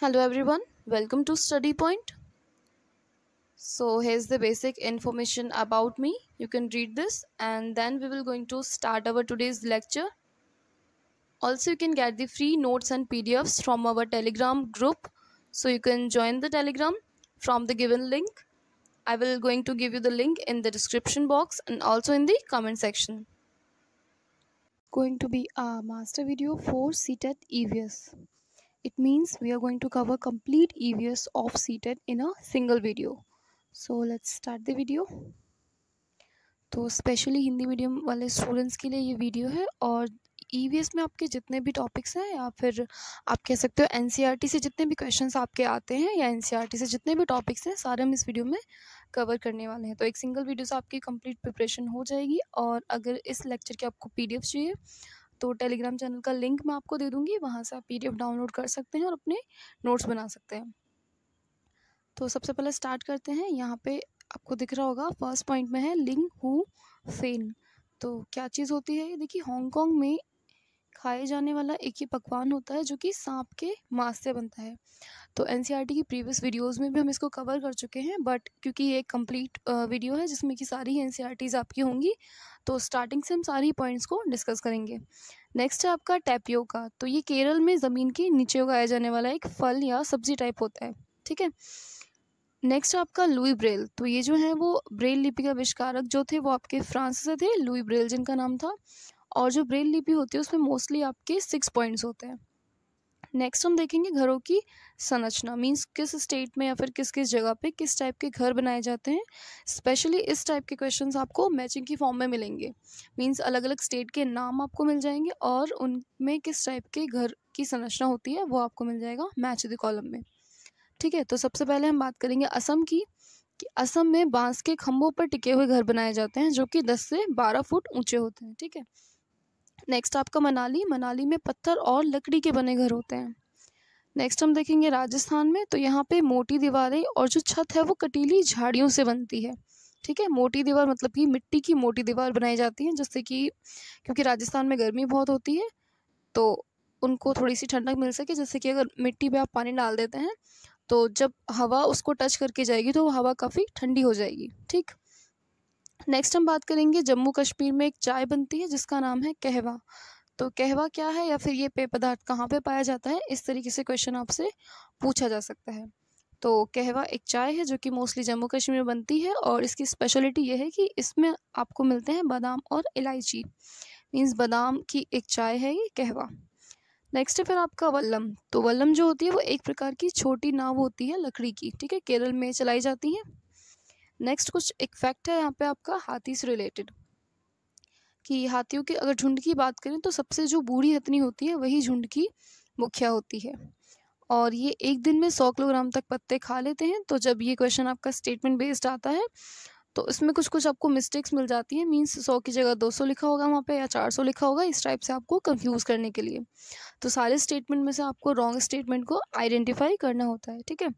Hello everyone, welcome to Study Point. So here's the basic information about me. You can read this and then we will going to start our today's lecture. Also you can get the free notes and PDFs from our Telegram group. So you can join the Telegram from the given link. I will going to give you the link in the description box and also in the comment section. Going to be a master video for CTET EVS. it means we are going to cover complete EVS of seated in a single video so let's start the video तो specially Hindi medium वाले students के लिए ये video है और ई e में आपके जितने भी टॉपिक्स हैं या फिर आप कह सकते हो एन e से जितने भी क्वेश्चंस आपके आते हैं या एन e से जितने भी टॉपिक्स हैं सारे हम इस वीडियो में कवर करने वाले हैं तो एक सिंगल वीडियो से आपकी कंप्लीट प्रिपरेशन हो जाएगी और अगर इस लेक्चर की आपको पी चाहिए तो टेलीग्राम चैनल का लिंक मैं आपको दे दूँगी वहाँ से आप पी डाउनलोड कर सकते हैं और अपने नोट्स बना सकते हैं तो सबसे पहले स्टार्ट करते हैं यहाँ पे आपको दिख रहा होगा फर्स्ट पॉइंट में है लिंग हु फेन तो क्या चीज़ होती है ये देखिए हांगकांग में खाए जाने वाला एक ही पकवान होता है जो कि सांप के मांस से बनता है तो एन e की प्रीवियस वीडियोस में भी हम इसको कवर कर चुके हैं बट क्योंकि ये एक कम्प्लीट वीडियो है जिसमें कि सारी एन e आपकी होंगी तो स्टार्टिंग से हम सारी पॉइंट्स को डिस्कस करेंगे नेक्स्ट है आपका का तो ये केरल में ज़मीन के नीचे उगाया जाने वाला एक फल या सब्जी टाइप होता है ठीक है नेक्स्ट आपका लुई ब्रेल तो ये जो है वो ब्रेल लिपि का आविष्कारक जो थे वो आपके फ्रांस से थे लुई ब्रेल जिनका नाम था और जो ब्रेल लिपि होती है उसमें मोस्टली आपके सिक्स पॉइंट्स होते हैं नेक्स्ट हम देखेंगे घरों की संरचना मीन्स किस स्टेट में या फिर किस किस जगह पे किस टाइप के घर बनाए जाते हैं स्पेशली इस टाइप के क्वेश्चंस आपको मैचिंग की फॉर्म में मिलेंगे मीन्स अलग अलग स्टेट के नाम आपको मिल जाएंगे और उनमें किस टाइप के घर की संरचना होती है वो आपको मिल जाएगा मैच द कॉलम में ठीक है तो सबसे पहले हम बात करेंगे असम की कि असम में बांस के खम्भों पर टिके हुए घर बनाए जाते हैं जो कि दस से बारह फुट ऊँचे होते हैं ठीक है नेक्स्ट आपका मनाली मनाली में पत्थर और लकड़ी के बने घर होते हैं नेक्स्ट हम देखेंगे राजस्थान में तो यहाँ पे मोटी दीवारें और जो छत है वो कटीली झाड़ियों से बनती है ठीक है मोटी दीवार मतलब कि मिट्टी की मोटी दीवार बनाई जाती है जिससे कि क्योंकि राजस्थान में गर्मी बहुत होती है तो उनको थोड़ी सी ठंडक मिल सके जैसे कि अगर मिट्टी पे आप पानी डाल देते हैं तो जब हवा उसको टच करके जाएगी तो हवा काफ़ी ठंडी हो जाएगी ठीक नेक्स्ट हम बात करेंगे जम्मू कश्मीर में एक चाय बनती है जिसका नाम है कहवा तो कहवा क्या है या फिर ये पेय पदार्थ कहाँ पे पाया जाता है इस तरीके से क्वेश्चन आपसे पूछा जा सकता है तो कहवा एक चाय है जो कि मोस्टली जम्मू कश्मीर में बनती है और इसकी स्पेशलिटी ये है कि इसमें आपको मिलते हैं बादाम और इलायची मीन्स बादाम की एक चाय है ये कहवा नेक्स्ट है फिर आपका वल्लम तो वल्लम जो होती है वो एक प्रकार की छोटी नाव होती है लकड़ी की ठीक है केरल में चलाई जाती है नेक्स्ट कुछ एक फैक्ट है यहाँ पे आपका हाथी से रिलेटेड कि हाथियों के अगर झुंड की बात करें तो सबसे जो बूढ़ी हथनी होती है वही झुंड की मुखिया होती है और ये एक दिन में सौ किलोग्राम तक पत्ते खा लेते हैं तो जब ये क्वेश्चन आपका स्टेटमेंट बेस्ड आता है तो इसमें कुछ कुछ आपको मिस्टेक्स मिल जाती हैं मीन्स सौ की जगह दो सौ लिखा होगा वहाँ पे या चार सौ लिखा होगा इस टाइप से आपको कंफ्यूज करने के लिए तो सारे स्टेटमेंट में से आपको रॉन्ग स्टेटमेंट को आइडेंटिफाई करना होता है ठीक है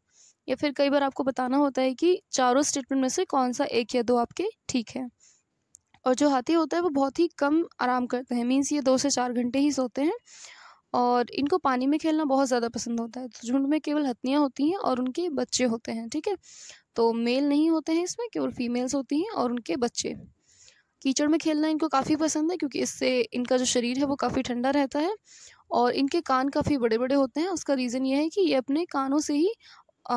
या फिर कई बार आपको बताना होता है कि चारों स्टेटमेंट में से कौन सा एक या दो आपके ठीक है और जो हाथी होता है वो बहुत ही कम आराम करते हैं मीन्स ये दो से चार घंटे ही सोते हैं और इनको पानी में खेलना बहुत ज़्यादा पसंद होता है तो झुंड में केवल हथनियाँ होती हैं और उनके बच्चे होते हैं ठीक है तो मेल नहीं होते हैं इसमें केवल फीमेल्स होती हैं और उनके बच्चे कीचड़ में खेलना इनको काफ़ी पसंद है क्योंकि इससे इनका जो शरीर है वो काफ़ी ठंडा रहता है और इनके कान काफ़ी बड़े बड़े होते हैं उसका रीज़न ये है कि ये अपने कानों से ही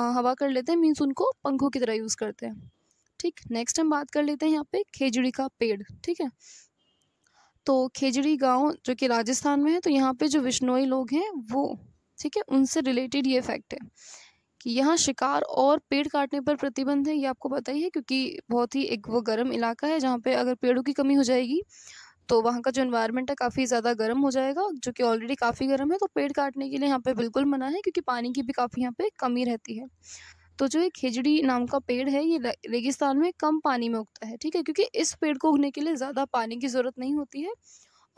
हवा कर लेते हैं मीन्स उनको पंखों की तरह यूज़ करते हैं ठीक नेक्स्ट हम बात कर लेते हैं यहाँ पे खेजड़ी का पेड़ ठीक है तो खेजड़ी गांव जो कि राजस्थान में है तो यहाँ पे जो विश्नोई लोग हैं वो ठीक है उनसे रिलेटेड ये फैक्ट है कि यहाँ शिकार और पेड़ काटने पर प्रतिबंध है ये आपको पता ही है क्योंकि बहुत ही एक वो गर्म इलाका है जहाँ पे अगर पेड़ों की कमी हो जाएगी तो वहाँ का जो इन्वायरमेंट है काफ़ी ज़्यादा गर्म हो जाएगा जो कि ऑलरेडी काफ़ी गर्म है तो पेड़ काटने के लिए यहाँ पे बिल्कुल मना है क्योंकि पानी की भी काफ़ी यहाँ पे कमी रहती है तो जो ये खिजड़ी नाम का पेड़ है ये रेगिस्तान में कम पानी में उगता है ठीक है क्योंकि इस पेड़ को उगने के लिए ज़्यादा पानी की ज़रूरत नहीं होती है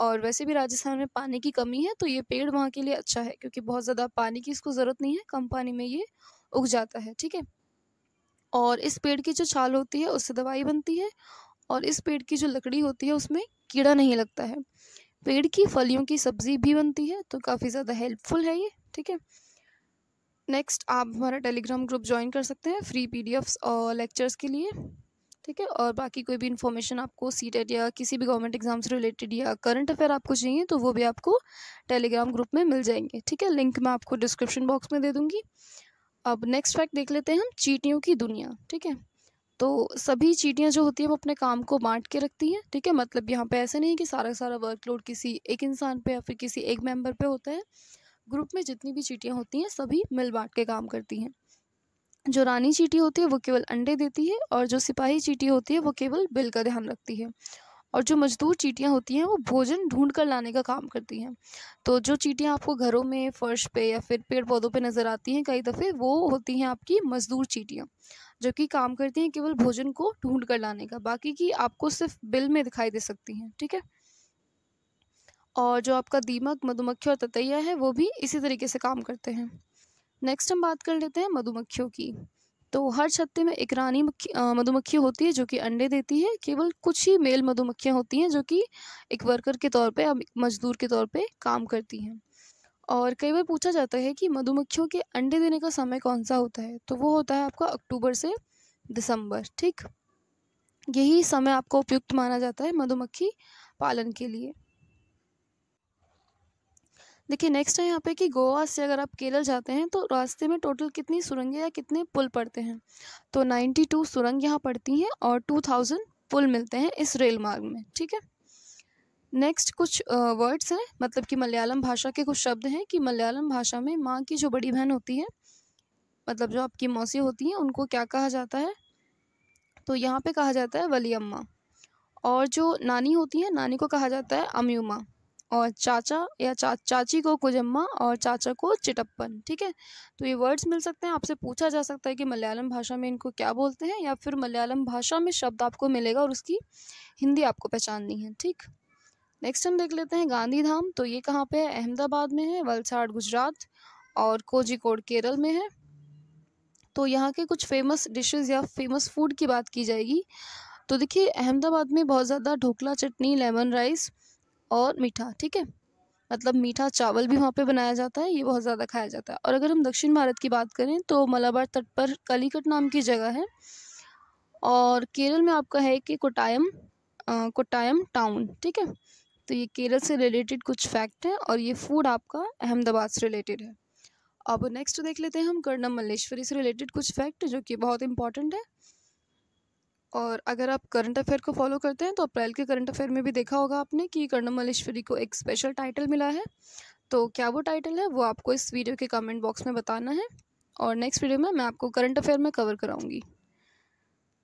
और वैसे भी राजस्थान में पानी की कमी है तो ये पेड़ वहाँ के लिए अच्छा है क्योंकि बहुत ज़्यादा पानी की इसको ज़रूरत नहीं है कम पानी में ये उग जाता है ठीक है और इस पेड़ की जो छाल होती है उससे दवाई बनती है और इस पेड़ की जो लकड़ी होती है उसमें कीड़ा नहीं लगता है पेड़ की फलियों की सब्ज़ी भी बनती है तो काफ़ी ज़्यादा हेल्पफुल है ये ठीक है नेक्स्ट आप हमारा टेलीग्राम ग्रुप ज्वाइन कर सकते हैं फ्री पी और लेक्चर्स के लिए ठीक है और बाकी कोई भी इन्फॉर्मेशन आपको सीटेट e या किसी भी गवर्नमेंट एग्ज़ाम से रिलेटेड या करंट अफेयर आपको चाहिए तो वो भी आपको टेलीग्राम ग्रुप में मिल जाएंगे ठीक है लिंक मैं आपको डिस्क्रिप्शन बॉक्स में दे दूँगी अब नेक्स्ट फैक्ट देख लेते हैं हम चीटियों की दुनिया ठीक है तो सभी चीटियाँ जो होती हैं वो अपने काम को बांट के रखती हैं ठीक है मतलब यहाँ पे ऐसे नहीं कि सारा सारा वर्कलोड किसी एक इंसान पे या फिर किसी एक मेंबर पे होता है ग्रुप में जितनी भी चीटियाँ होती हैं सभी मिल बांट के काम करती हैं जो रानी चीटी होती है वो केवल अंडे देती है और जो सिपाही चीटी होती है वो केवल बिल का ध्यान रखती है और जो मजदूर चीटियाँ होती हैं वो भोजन ढूंढ कर लाने का काम करती हैं तो जो चीटियाँ आपको घरों में फर्श पे या फिर पेड़ पौधों पे नज़र आती हैं कई दफ़े वो होती हैं आपकी मजदूर चीटियाँ जो कि काम करती हैं केवल भोजन को ढूंढ कर लाने का बाकी की आपको सिर्फ बिल में दिखाई दे सकती हैं ठीक है और जो आपका दीमक मधुमक्खी और ततैया है वो भी इसी तरीके से काम करते हैं नेक्स्ट हम बात कर लेते हैं मधुमक्खियों की तो हर छत्ते में एक रानी मधुमक्खी होती है जो कि अंडे देती है केवल कुछ ही मेल मधुमक्खियाँ होती हैं जो कि एक वर्कर के तौर पे या मजदूर के तौर पे काम करती हैं और कई बार पूछा जाता है कि मधुमक्खियों के अंडे देने का समय कौन सा होता है तो वो होता है आपका अक्टूबर से दिसंबर ठीक यही समय आपको उपयुक्त माना जाता है मधुमक्खी पालन के लिए देखिए नेक्स्ट है यहाँ पे कि गोवा से अगर आप केरल जाते हैं तो रास्ते में टोटल कितनी सुरंगें या कितने पुल पड़ते हैं तो नाइन्टी टू सुरंग यहाँ पड़ती हैं और टू थाउजेंड पुल मिलते हैं इस रेल मार्ग में ठीक है नेक्स्ट कुछ वर्ड्स हैं मतलब कि मलयालम भाषा के कुछ शब्द हैं कि मलयालम भाषा में माँ की जो बड़ी बहन होती है मतलब जो आपकी मौसी होती हैं उनको क्या कहा जाता है तो यहाँ पे कहा जाता है वली अम्मा और जो नानी होती है नानी को कहा जाता है अम्यूमा और चाचा या चा चाची को कुजम्मा और चाचा को चिटप्पन ठीक है तो ये वर्ड्स मिल सकते हैं आपसे पूछा जा सकता है कि मलयालम भाषा में इनको क्या बोलते हैं या फिर मलयालम भाषा में शब्द आपको मिलेगा और उसकी हिंदी आपको पहचाननी है ठीक नेक्स्ट हम देख लेते हैं गांधी धाम तो ये कहाँ पे है अहमदाबाद में है वलसाड गुजरात और कोजिकोड केरल में है तो यहाँ के कुछ फेमस डिशेस या फेमस फूड की बात की जाएगी तो देखिए अहमदाबाद में बहुत ज़्यादा ढोकला चटनी लेमन राइस और मीठा ठीक है मतलब मीठा चावल भी वहाँ पे बनाया जाता है ये बहुत ज़्यादा खाया जाता है और अगर हम दक्षिण भारत की बात करें तो मलाबार तट पर कलीकट नाम की जगह है और केरल में आपका है कि कोटायम कोटायम टाउन ठीक है तो ये केरल से रिलेटेड कुछ फैक्ट है और ये फूड आपका अहमदाबाद से रिलेटेड है अब नेक्स्ट देख लेते हैं हम कर्णम मल्लेश्वरी से रिलेटेड कुछ फैक्ट जो कि बहुत इंपॉर्टेंट है और अगर आप करंट अफेयर को फॉलो करते हैं तो अप्रैल के करंट अफेयर में भी देखा होगा आपने कि कर्णम मल्लेश्वरी को एक स्पेशल टाइटल मिला है तो क्या वो टाइटल है वो आपको इस वीडियो के कमेंट बॉक्स में बताना है और नेक्स्ट वीडियो में मैं आपको करंट अफेयर में कवर कराऊंगी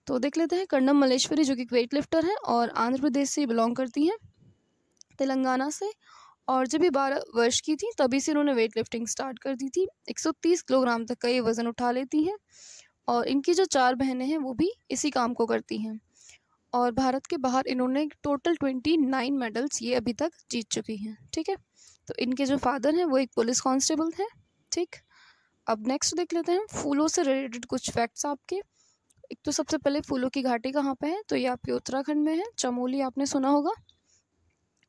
तो देख लेते हैं कर्णम मल्लेश्वरी जो कि वेट लिफ्टर हैं और आंध्र प्रदेश से बिलोंग करती हैं तेलंगाना से और जब ये बारह वर्ष की थी तभी से इन्होंने वेट लिफ्टिंग स्टार्ट कर दी थी 130 किलोग्राम तक का ये वज़न उठा लेती हैं और इनकी जो चार बहनें हैं वो भी इसी काम को करती हैं और भारत के बाहर इन्होंने टोटल ट्वेंटी नाइन मेडल्स ये अभी तक जीत चुकी हैं ठीक है तो इनके जो फादर हैं वो एक पुलिस कॉन्स्टेबल हैं ठीक अब नेक्स्ट देख लेते हैं फूलों से रिलेटेड कुछ फैक्ट्स आपके एक तो सबसे पहले फूलों की घाटी कहाँ पे है तो ये आपके उत्तराखंड में है चमोली आपने सुना होगा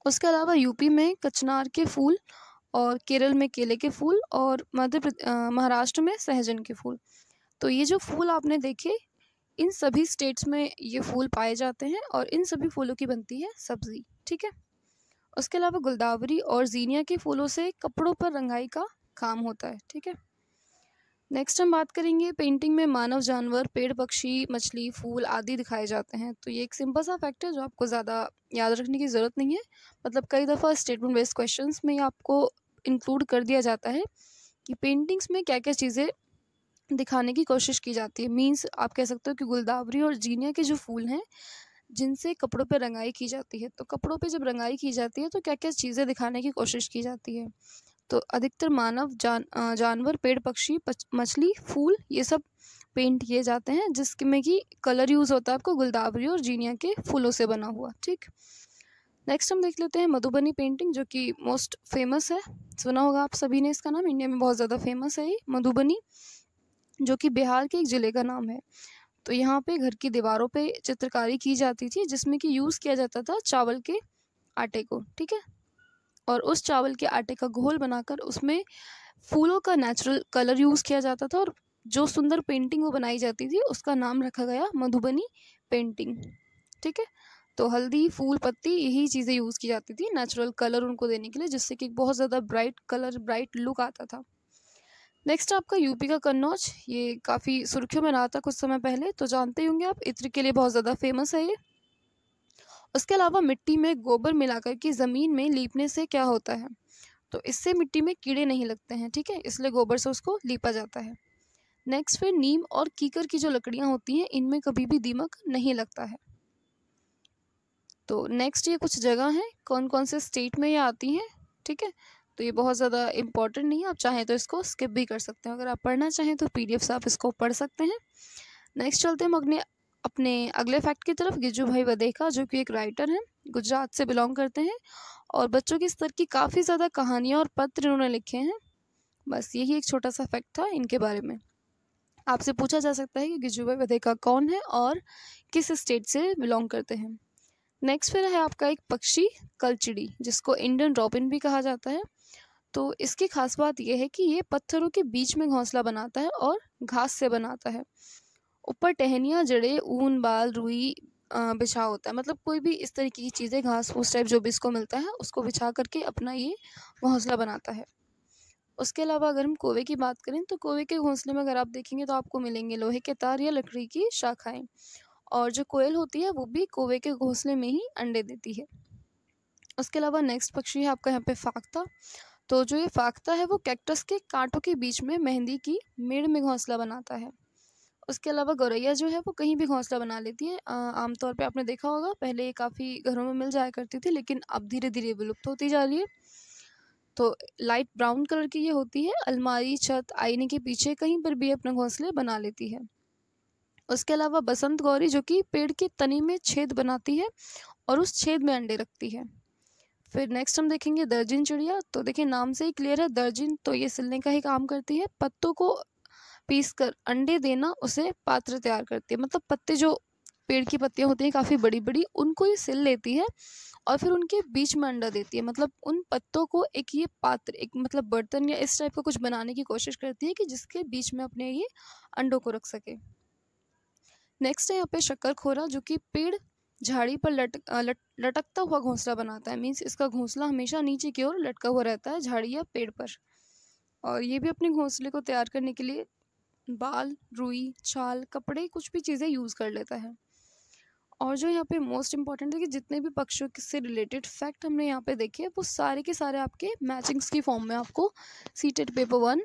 उसके अलावा यूपी में कचनार के फूल और केरल में केले के फूल और मध्य महाराष्ट्र में सहजन के फूल तो ये जो फूल आपने देखे इन सभी स्टेट्स में ये फूल पाए जाते हैं और इन सभी फूलों की बनती है सब्ज़ी ठीक है उसके अलावा गुलदावरी और जीनिया के फूलों से कपड़ों पर रंगाई का काम होता है ठीक है नेक्स्ट हम बात करेंगे पेंटिंग में मानव जानवर पेड़ पक्षी मछली फूल आदि दिखाए जाते हैं तो ये एक सिंपल सा फैक्ट है जो आपको ज़्यादा याद रखने की ज़रूरत नहीं है मतलब कई दफ़ा स्टेटमेंट बेस्ड क्वेश्चन में आपको इंक्लूड कर दिया जाता है कि पेंटिंग्स में क्या क्या चीज़ें दिखाने की कोशिश की जाती है मीन्स आप कह सकते हो कि गुलदावरी और जीनिया के जो फूल हैं जिनसे कपड़ों पर रंगाई की जाती है तो कपड़ों पर जब रंगाई की जाती है तो क्या क्या चीज़ें दिखाने की कोशिश की जाती है तो अधिकतर मानव जान जानवर पेड़ पक्षी मछली फूल ये सब पेंट किए जाते हैं जिसमें कि कलर यूज़ होता है आपको गुलदावरी और जीनिया के फूलों से बना हुआ ठीक नेक्स्ट हम देख लेते हैं मधुबनी पेंटिंग जो कि मोस्ट फेमस है सुना होगा आप सभी ने इसका नाम इंडिया में बहुत ज़्यादा फेमस है ये मधुबनी जो कि बिहार के एक ज़िले का नाम है तो यहाँ पे घर की दीवारों पे चित्रकारी की जाती थी जिसमें कि यूज़ किया जाता था चावल के आटे को ठीक है और उस चावल के आटे का घोल बनाकर उसमें फूलों का नेचुरल कलर यूज़ किया जाता था और जो सुंदर पेंटिंग वो बनाई जाती थी उसका नाम रखा गया मधुबनी पेंटिंग ठीक है तो हल्दी फूल पत्ती यही चीज़ें यूज़ की जाती थी नेचुरल कलर उनको देने के लिए जिससे कि बहुत ज़्यादा ब्राइट कलर ब्राइट लुक आता था नेक्स्ट आपका यूपी का कन्नौज ये काफ़ी सुर्खियों में रहा था कुछ समय पहले तो जानते ही होंगे आप इत्र के लिए बहुत ज़्यादा फेमस है ये उसके अलावा मिट्टी में गोबर मिलाकर के ज़मीन में लीपने से क्या होता है तो इससे मिट्टी में कीड़े नहीं लगते हैं ठीक है इसलिए गोबर से उसको लीपा जाता है नेक्स्ट फिर नीम और कीकर की जो लकड़ियाँ होती हैं इनमें कभी भी दीमक नहीं लगता है तो नेक्स्ट ये कुछ जगह हैं कौन कौन से स्टेट में ये आती हैं ठीक है तो ये बहुत ज़्यादा इम्पॉर्टेंट नहीं है आप चाहें तो इसको स्किप भी कर सकते हैं अगर आप पढ़ना चाहें तो पी आप इसको पढ़ सकते हैं नेक्स्ट चलते हैं हम अपने अपने अगले फैक्ट की तरफ गिजू भाई वदेखा जो कि एक राइटर हैं गुजरात से बिलोंग करते हैं और बच्चों के स्तर की काफ़ी ज़्यादा कहानियाँ और पत्र इन्होंने लिखे हैं बस यही एक छोटा सा फैक्ट था इनके बारे में आपसे पूछा जा सकता है कि गिजू भाई वदेखा कौन है और किस स्टेट से बिलोंग करते हैं नेक्स्ट फिर है आपका एक पक्षी कलचिड़ी जिसको इंडियन रॉबिन भी कहा जाता है तो इसकी खास बात यह है कि ये पत्थरों के बीच में घोंसला बनाता है और घास से बनाता है ऊपर टहनियाँ जड़े ऊन बाल रुई बिछा होता है मतलब कोई भी इस तरीके की चीज़ें घास फूस टाइप जो भी इसको मिलता है उसको बिछा करके अपना ये घोंसला बनाता है उसके अलावा अगर हम कोवे की बात करें तो कोवे के घोंसले में अगर आप देखेंगे तो आपको मिलेंगे लोहे के तार या लकड़ी की शाखाएं और जो कोयल होती है वो भी कोवे के घोंसले में ही अंडे देती है उसके अलावा नेक्स्ट पक्षी है आपका यहाँ पे फाख्ता तो जो ये फाख्ता है वो कैक्टस के कांटों के बीच में मेहंदी की मेड़ में घोंसला बनाता है उसके अलावा गौरैया जो है वो कहीं भी घोंसला बना लेती है आमतौर पे आपने देखा होगा पहले ये काफ़ी घरों में मिल जाया करती थी लेकिन अब धीरे धीरे विलुप्त होती जा रही है तो लाइट ब्राउन कलर की ये होती है अलमारी छत आईने के पीछे कहीं पर भी अपने घोंसले बना लेती है उसके अलावा बसंत गौरी जो कि पेड़ के तने में छेद बनाती है और उस छेद में अंडे रखती है फिर नेक्स्ट हम देखेंगे दर्जिन चिड़िया तो देखिए नाम से ही क्लियर है दर्जिन तो ये सिलने का ही काम करती है पत्तों को पीस कर अंडे देना उसे पात्र तैयार करती है मतलब पत्ते जो पेड़ की पत्तियाँ होती हैं काफ़ी बड़ी बड़ी उनको ये सिल लेती है और फिर उनके बीच में अंडा देती है मतलब उन पत्तों को एक ये पात्र एक मतलब बर्तन या इस टाइप का कुछ बनाने की कोशिश करती है कि जिसके बीच में अपने ये अंडों को रख सके नेक्स्ट है यहाँ पे शक्कर खोरा जो कि पेड़ झाड़ी पर लटक लट, लटकता हुआ घोंसला बनाता है मीन्स इसका घोंसला हमेशा नीचे की ओर लटका हुआ रहता है झाड़ी या पेड़ पर और ये भी अपने घोंसले को तैयार करने के लिए बाल रुई छाल कपड़े कुछ भी चीज़ें यूज़ कर लेता है और जो यहाँ पे मोस्ट इम्पॉर्टेंट है कि जितने भी पक्षियों से रिलेटेड फैक्ट हमने यहाँ पे देखे वो सारे के सारे आपके मैचिंग्स की फॉर्म में आपको CTET paper one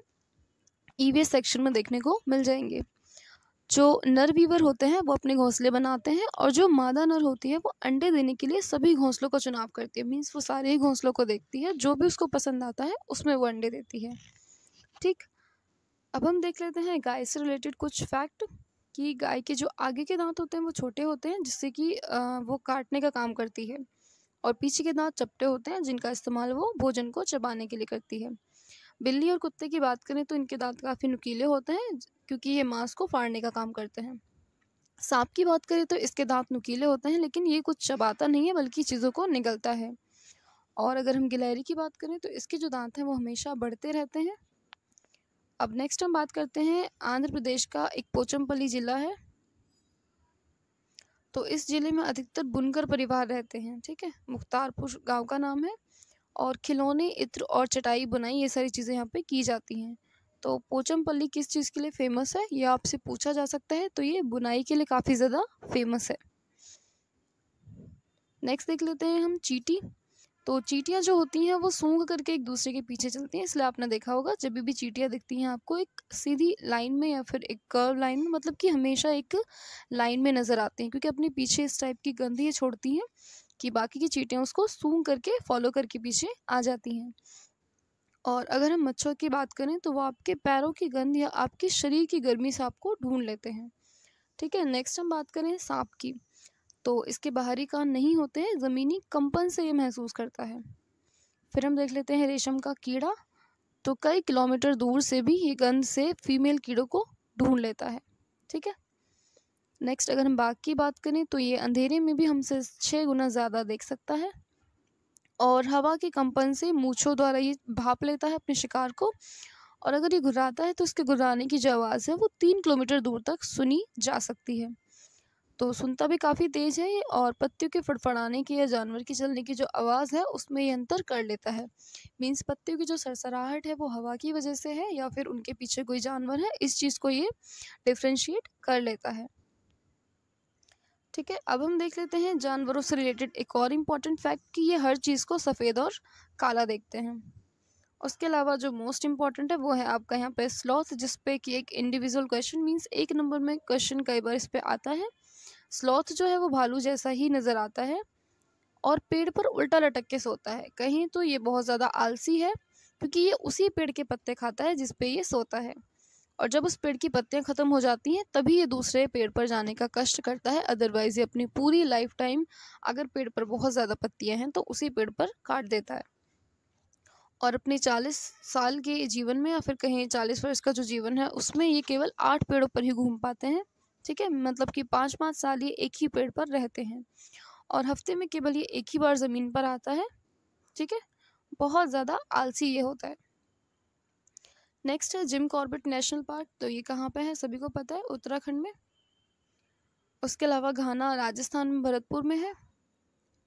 E section में देखने को मिल जाएंगे जो नर वीवर होते हैं वो अपने घोंसले बनाते हैं और जो मादा नर होती है वो अंडे देने के लिए सभी घोंसलों का चुनाव करती है मीन्स वो सारे ही घोंसलों को देखती है जो भी उसको पसंद आता है उसमें वो अंडे देती है ठीक अब हम देख लेते हैं गाय से रिलेटेड कुछ फैक्ट कि गाय के जो आगे के दांत होते हैं वो छोटे होते हैं जिससे कि वो काटने का काम करती है और पीछे के दांत चपटे होते हैं जिनका इस्तेमाल वो भोजन को चबाने के लिए करती है बिल्ली और कुत्ते की बात करें तो इनके दांत काफ़ी नुकीले होते हैं क्योंकि ये मांस को फाड़ने का काम करते हैं सांप की बात करें तो इसके दांत नुकीले होते हैं लेकिन ये कुछ चबाता नहीं है बल्कि चीज़ों को निगलता है और अगर हम गिलहरी की बात करें तो इसके जो दांत हैं वो हमेशा बढ़ते रहते हैं अब नेक्स्ट हम बात करते हैं आंध्र प्रदेश का एक पोचमपल्ली ज़िला है तो इस ज़िले में अधिकतर बुनकर परिवार रहते हैं ठीक है मुख्तारपुर गांव का नाम है और खिलौने इत्र और चटाई बुनाई ये सारी चीज़ें यहाँ पे की जाती हैं तो पोचमपल्ली किस चीज़ के लिए फ़ेमस है ये आपसे पूछा जा सकता है तो ये बुनाई के लिए काफ़ी ज़्यादा फेमस है नेक्स्ट देख लेते हैं हम चीटी तो चीटियाँ जो होती हैं वो सूंघ करके एक दूसरे के पीछे चलती हैं इसलिए आपने देखा होगा जब भी चीटियाँ दिखती हैं आपको एक सीधी लाइन में या फिर एक कर्व लाइन में मतलब कि हमेशा एक लाइन में नज़र आती हैं क्योंकि अपने पीछे इस टाइप की गंदी ये छोड़ती हैं कि बाकी की चीटियाँ उसको सूंघ करके फॉलो करके पीछे आ जाती हैं और अगर हम मच्छर की बात करें तो वो आपके पैरों की गंद या आपके शरीर की गर्मी से आपको ढूंढ लेते हैं ठीक है नेक्स्ट हम बात करें सांप की तो इसके बाहरी कान नहीं होते हैं ज़मीनी कंपन से ये महसूस करता है फिर हम देख लेते हैं रेशम का कीड़ा तो कई किलोमीटर दूर से भी ये गंध से फीमेल कीड़ों को ढूंढ लेता है ठीक है नेक्स्ट अगर हम बाघ की बात करें तो ये अंधेरे में भी हमसे छः गुना ज़्यादा देख सकता है और हवा के कंपन से मूछों द्वारा ये भाप लेता है अपने शिकार को और अगर ये घुराता है तो उसके घुराने की जो आवाज़ है वो तीन किलोमीटर दूर तक सुनी जा सकती है तो सुनता भी काफ़ी तेज़ है और पत्तियों के फड़फड़ाने की या जानवर की चलने की जो आवाज़ है उसमें ये अंतर कर लेता है मीन्स पत्तियों की जो सरसराहट है वो हवा की वजह से है या फिर उनके पीछे कोई जानवर है इस चीज़ को ये डिफ्रेंशिएट कर लेता है ठीक है अब हम देख लेते हैं जानवरों से रिलेटेड एक और इम्पॉर्टेंट फैक्ट कि ये हर चीज़ को सफ़ेद और काला देखते हैं उसके अलावा जो मोस्ट इम्पॉर्टेंट है वो है आपका यहाँ पे स्लॉथ जिस कि एक इंडिविजुअल क्वेश्चन मींस एक नंबर में क्वेश्चन कई बार इस पर आता है स्लॉथ जो है वो भालू जैसा ही नज़र आता है और पेड़ पर उल्टा लटक के सोता है कहीं तो ये बहुत ज़्यादा आलसी है क्योंकि ये उसी पेड़ के पत्ते खाता है जिस पे ये सोता है और जब उस पेड़ की पत्तियाँ ख़त्म हो जाती हैं तभी ये दूसरे पेड़ पर जाने का कष्ट करता है अदरवाइज़ ये अपनी पूरी लाइफ टाइम अगर पेड़ पर बहुत ज़्यादा पत्तियाँ हैं तो उसी पेड़ पर काट देता है और अपने चालीस साल के जीवन में या फिर कहीं चालीस वर्ष का जो जीवन है उसमें ये केवल आठ पेड़ों पर ही घूम पाते हैं ठीक है मतलब कि पाँच पाँच साल ये एक ही पेड़ पर रहते हैं और हफ्ते में केवल ये एक ही बार ज़मीन पर आता है ठीक है बहुत ज़्यादा आलसी ये होता है नेक्स्ट है जिम कॉर्बेट नेशनल पार्क तो ये कहाँ पे है सभी को पता है उत्तराखंड में उसके अलावा घाना राजस्थान में भरतपुर में है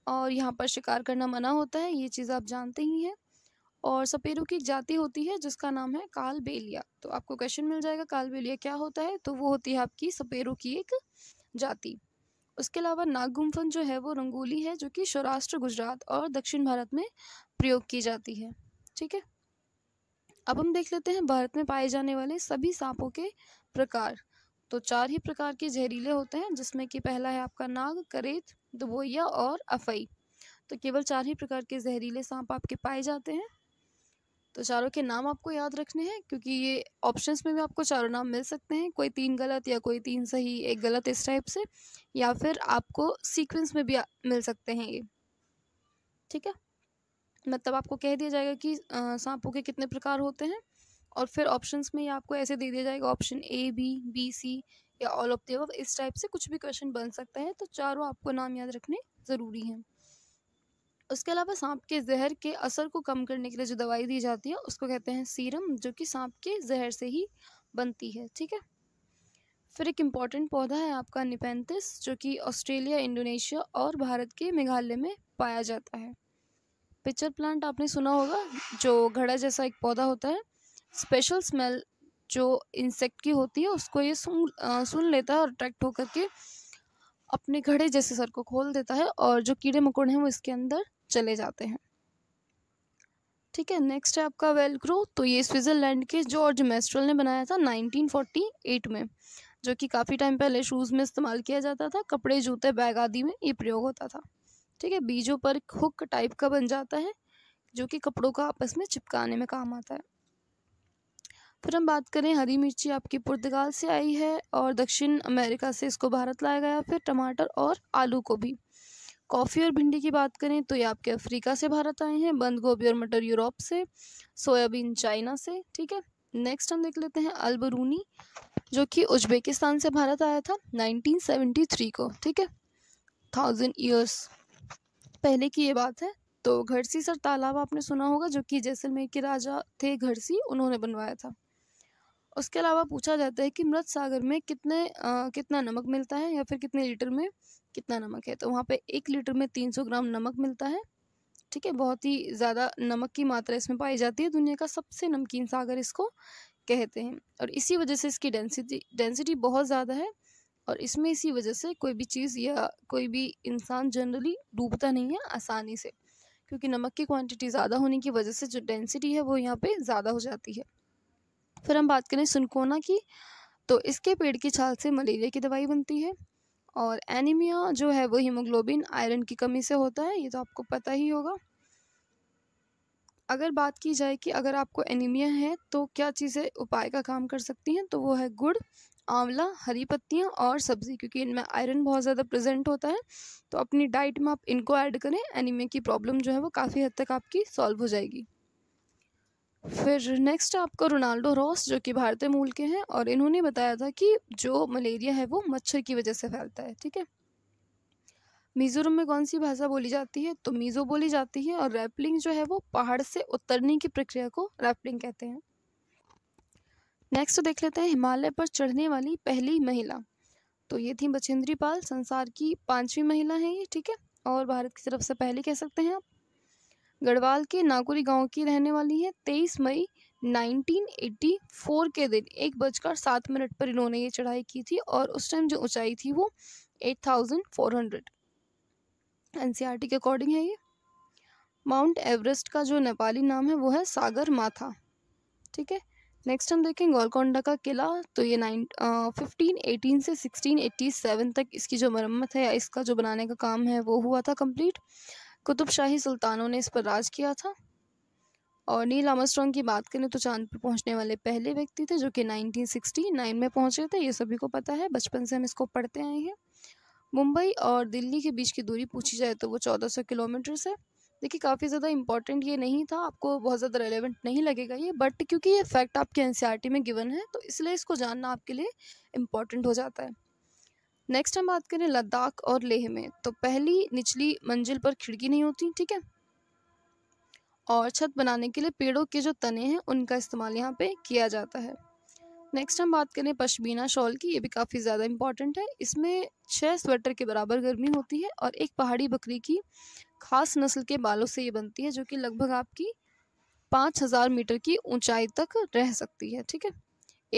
और यहाँ पर शिकार करना मना होता है ये चीज़ आप जानते ही हैं और सपेरों की एक जाति होती है जिसका नाम है काल बेलिया तो आपको क्वेश्चन मिल जाएगा काल बेलिया क्या होता है तो वो होती है आपकी सपेरों की एक जाति उसके अलावा नागुम्फन जो है वो रंगोली है जो कि सौराष्ट्र गुजरात और दक्षिण भारत में प्रयोग की जाती है ठीक है अब हम देख लेते हैं भारत में पाए जाने वाले सभी सांपों के प्रकार तो चार ही प्रकार के जहरीले होते हैं जिसमें कि पहला है आपका नाग करेत दुबोया और अफई तो केवल चार ही प्रकार के जहरीले सांप आपके पाए जाते हैं तो चारों के नाम आपको याद रखने हैं क्योंकि ये ऑप्शंस में भी आपको चारों नाम मिल सकते हैं कोई तीन गलत या कोई तीन सही एक गलत इस टाइप से या फिर आपको सीक्वेंस में भी मिल सकते हैं ये ठीक है मतलब आपको कह दिया जाएगा कि सांपों के कितने प्रकार होते हैं और फिर ऑप्शंस में ये आपको ऐसे दे दिया जाएगा option A B B C या ऑल ऑफ द इस टाइप से कुछ भी क्वेश्चन बन सकता है तो चारों आपको नाम याद रखने ज़रूरी हैं उसके अलावा सांप के जहर के असर को कम करने के लिए जो दवाई दी जाती है उसको कहते हैं सीरम जो कि सांप के जहर से ही बनती है ठीक है फिर एक इम्पॉर्टेंट पौधा है आपका निपेंथिस जो कि ऑस्ट्रेलिया इंडोनेशिया और भारत के मेघालय में पाया जाता है पिचर प्लांट आपने सुना होगा जो घड़ा जैसा एक पौधा होता है स्पेशल स्मेल जो इंसेक्ट की होती है उसको ये सुन आ, सुन लेता है और अट्रैक्ट होकर के अपने घड़े जैसे सर को खोल देता है और जो कीड़े मकोड़े हैं वो इसके अंदर चले जाते हैं ठीक है नेक्स्ट है आपका वेलक्रो तो ये स्विट्ज़रलैंड के जॉर्ज मेस्ट्रल ने बनाया था 1948 में जो कि काफ़ी टाइम पहले शूज़ में इस्तेमाल किया जाता था कपड़े जूते बैग आदि में ये प्रयोग होता था ठीक है बीजों पर हुक टाइप का बन जाता है जो कि कपड़ों का आपस में चिपकाने में काम आता है फिर हम बात करें हरी मिर्ची आपकी पुर्तगाल से आई है और दक्षिण अमेरिका से इसको भारत लाया गया फिर टमाटर और आलू को भी कॉफ़ी और भिंडी की बात करें तो ये आपके अफ्रीका से भारत आए हैं बंद गोभी और मटर यूरोप से सोयाबीन चाइना से ठीक है नेक्स्ट हम देख लेते हैं अलबरूनी जो कि उज्बेकिस्तान से भारत आया था 1973 को ठीक है थाउजेंड ईयर्स पहले की ये बात है तो घरसी सर तालाब आपने सुना होगा जो कि जैसलमेर के राजा थे घरसी उन्होंने बनवाया था उसके अलावा पूछा जाता है कि मृत सागर में कितने आ, कितना नमक मिलता है या फिर कितने लीटर में कितना नमक है तो वहाँ पे एक लीटर में तीन सौ ग्राम नमक मिलता है ठीक है बहुत ही ज़्यादा नमक की मात्रा इसमें पाई जाती है दुनिया का सबसे नमकीन सागर इसको कहते हैं और इसी वजह से इसकी डेंसिटी डेंसिटी बहुत ज़्यादा है और इसमें इसी वजह से कोई भी चीज़ या कोई भी इंसान जनरली डूबता नहीं है आसानी से क्योंकि नमक की क्वांटिटी ज़्यादा होने की वजह से जो डेंसिटी है वो यहाँ पे ज़्यादा हो जाती है फिर हम बात करें सुनकोना की तो इसके पेड़ की छाल से मलेरिया की दवाई बनती है और एनीमिया जो है वो हीमोग्लोबिन आयरन की कमी से होता है ये तो आपको पता ही होगा अगर बात की जाए कि अगर आपको एनीमिया है तो क्या चीज़ें उपाय का काम कर सकती हैं तो वो है गुड़ आंवला हरी पत्तियाँ और सब्ज़ी क्योंकि इनमें आयरन बहुत ज़्यादा प्रेजेंट होता है तो अपनी डाइट में आप इनको ऐड करें एनीमिया की प्रॉब्लम जो है वो काफ़ी हद तक आपकी सॉल्व हो जाएगी फिर नेक्स्ट आपको रोनाल्डो रॉस जो कि भारतीय मूल के हैं और इन्होंने बताया था कि जो मलेरिया है वो मच्छर की वजह से फैलता है ठीक है मिज़ोरम में कौन सी भाषा बोली जाती है तो मिज़ो बोली जाती है और रैपलिंग जो है वो पहाड़ से उतरने की प्रक्रिया को रैपलिंग कहते हैं नेक्स्ट तो देख लेते हैं हिमालय पर चढ़ने वाली पहली महिला तो ये थी बछेंद्री पाल संसार की पांचवी महिला है ये ठीक है और भारत की तरफ से पहली कह सकते हैं आप गढ़वाल के नागुरी गांव की रहने वाली हैं तेईस मई 1984 के दिन एक बजकर सात मिनट पर इन्होंने ये चढ़ाई की थी और उस टाइम जो ऊंचाई थी वो 8400 एनसीईआरटी e के अकॉर्डिंग है ये माउंट एवरेस्ट का जो नेपाली नाम है वो है सागर माथा ठीक है नेक्स्ट हम देखें गोलकोंडा का किला तो ये नाइन फिफ्टीन एटीन से सिक्सटीन एट्टी सेवन तक इसकी जो मरम्मत है या इसका जो बनाने का काम है वो हुआ था कंप्लीट कुतुबशाही सुल्तानों ने इस पर राज किया था और नील आमस्ट्रॉन्ग की बात करें तो चांद पर पहुंचने वाले पहले व्यक्ति थे जो कि 1969 में पहुंचे थे ये सभी को पता है बचपन से हम इसको पढ़ते आए हैं मुंबई और दिल्ली के बीच की दूरी पूछी जाए तो वो 1400 किलोमीटर है देखिए काफ़ी ज़्यादा इंपॉर्टेंट ये नहीं था आपको बहुत ज़्यादा रेलिवेंट नहीं लगेगा ये बट क्योंकि ये फैक्ट आपके एन e में गिवन है तो इसलिए इसको जानना आपके लिए इम्पॉर्टेंट हो जाता है नेक्स्ट हम बात करें लद्दाख और लेह में तो पहली निचली मंजिल पर खिड़की नहीं होती ठीक है और छत बनाने के लिए पेड़ों के जो तने हैं उनका इस्तेमाल यहाँ पे किया जाता है नेक्स्ट हम बात करें पशमीना शॉल की ये भी काफ़ी ज़्यादा इम्पॉर्टेंट है इसमें छः स्वेटर के बराबर गर्मी होती है और एक पहाड़ी बकरी की खास नस्ल के बालों से ये बनती है जो कि लगभग आपकी पाँच हज़ार मीटर की ऊंचाई तक रह सकती है ठीक है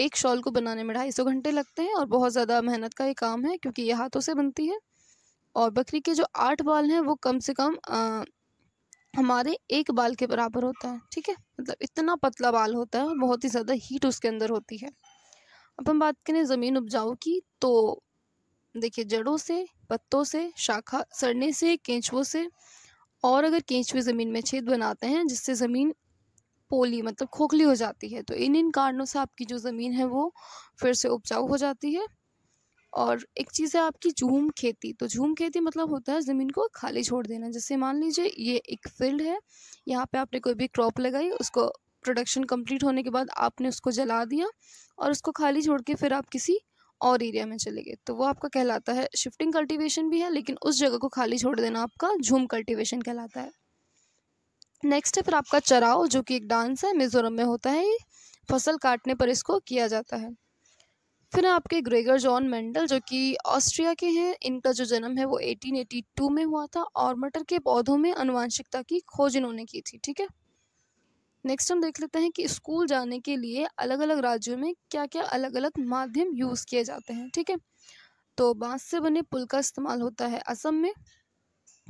एक शॉल को बनाने में ढाई सौ घंटे लगते हैं और बहुत ज़्यादा मेहनत का ये काम है क्योंकि ये हाथों से बनती है और बकरी के जो आठ बाल हैं वो कम से कम आ, हमारे एक बाल के बराबर होता है ठीक है मतलब इतना पतला बाल होता है और बहुत ही ज़्यादा हीट उसके अंदर होती है अब हम बात करें ज़मीन उपजाऊ की तो देखिए जड़ों से पत्तों से शाखा सड़ने से केंचुओं से और अगर केंचुए ज़मीन में छेद बनाते हैं जिससे ज़मीन पोली मतलब खोखली हो जाती है तो इन इन कारणों से आपकी जो ज़मीन है वो फिर से उपजाऊ हो जाती है और एक चीज़ है आपकी झूम खेती तो झूम खेती मतलब होता है ज़मीन को खाली छोड़ देना जैसे मान लीजिए ये एक फील्ड है यहाँ पे आपने कोई भी क्रॉप लगाई उसको प्रोडक्शन कंप्लीट होने के बाद आपने उसको जला दिया और उसको खाली छोड़ के फिर आप किसी और एरिया में चले गए तो वो आपका कहलाता है शिफ्टिंग कल्टीवेशन भी है लेकिन उस जगह को खाली छोड़ देना आपका झूम कल्टीवेशन कहलाता है नेक्स्ट है फिर आपका चराव जो कि एक डांस है मिजोरम में होता है फसल काटने पर इसको किया जाता है फिर आपके ग्रेगर जॉन मेंडल जो कि ऑस्ट्रिया के हैं इनका जो जन्म है वो 1882 में हुआ था और मटर के पौधों में अनुवांशिकता की खोज इन्होंने की थी ठीक है नेक्स्ट हम देख लेते हैं कि स्कूल जाने के लिए अलग अलग राज्यों में क्या क्या अलग अलग माध्यम यूज़ किए जाते हैं ठीक है तो बाँस से बने पुल का इस्तेमाल होता है असम में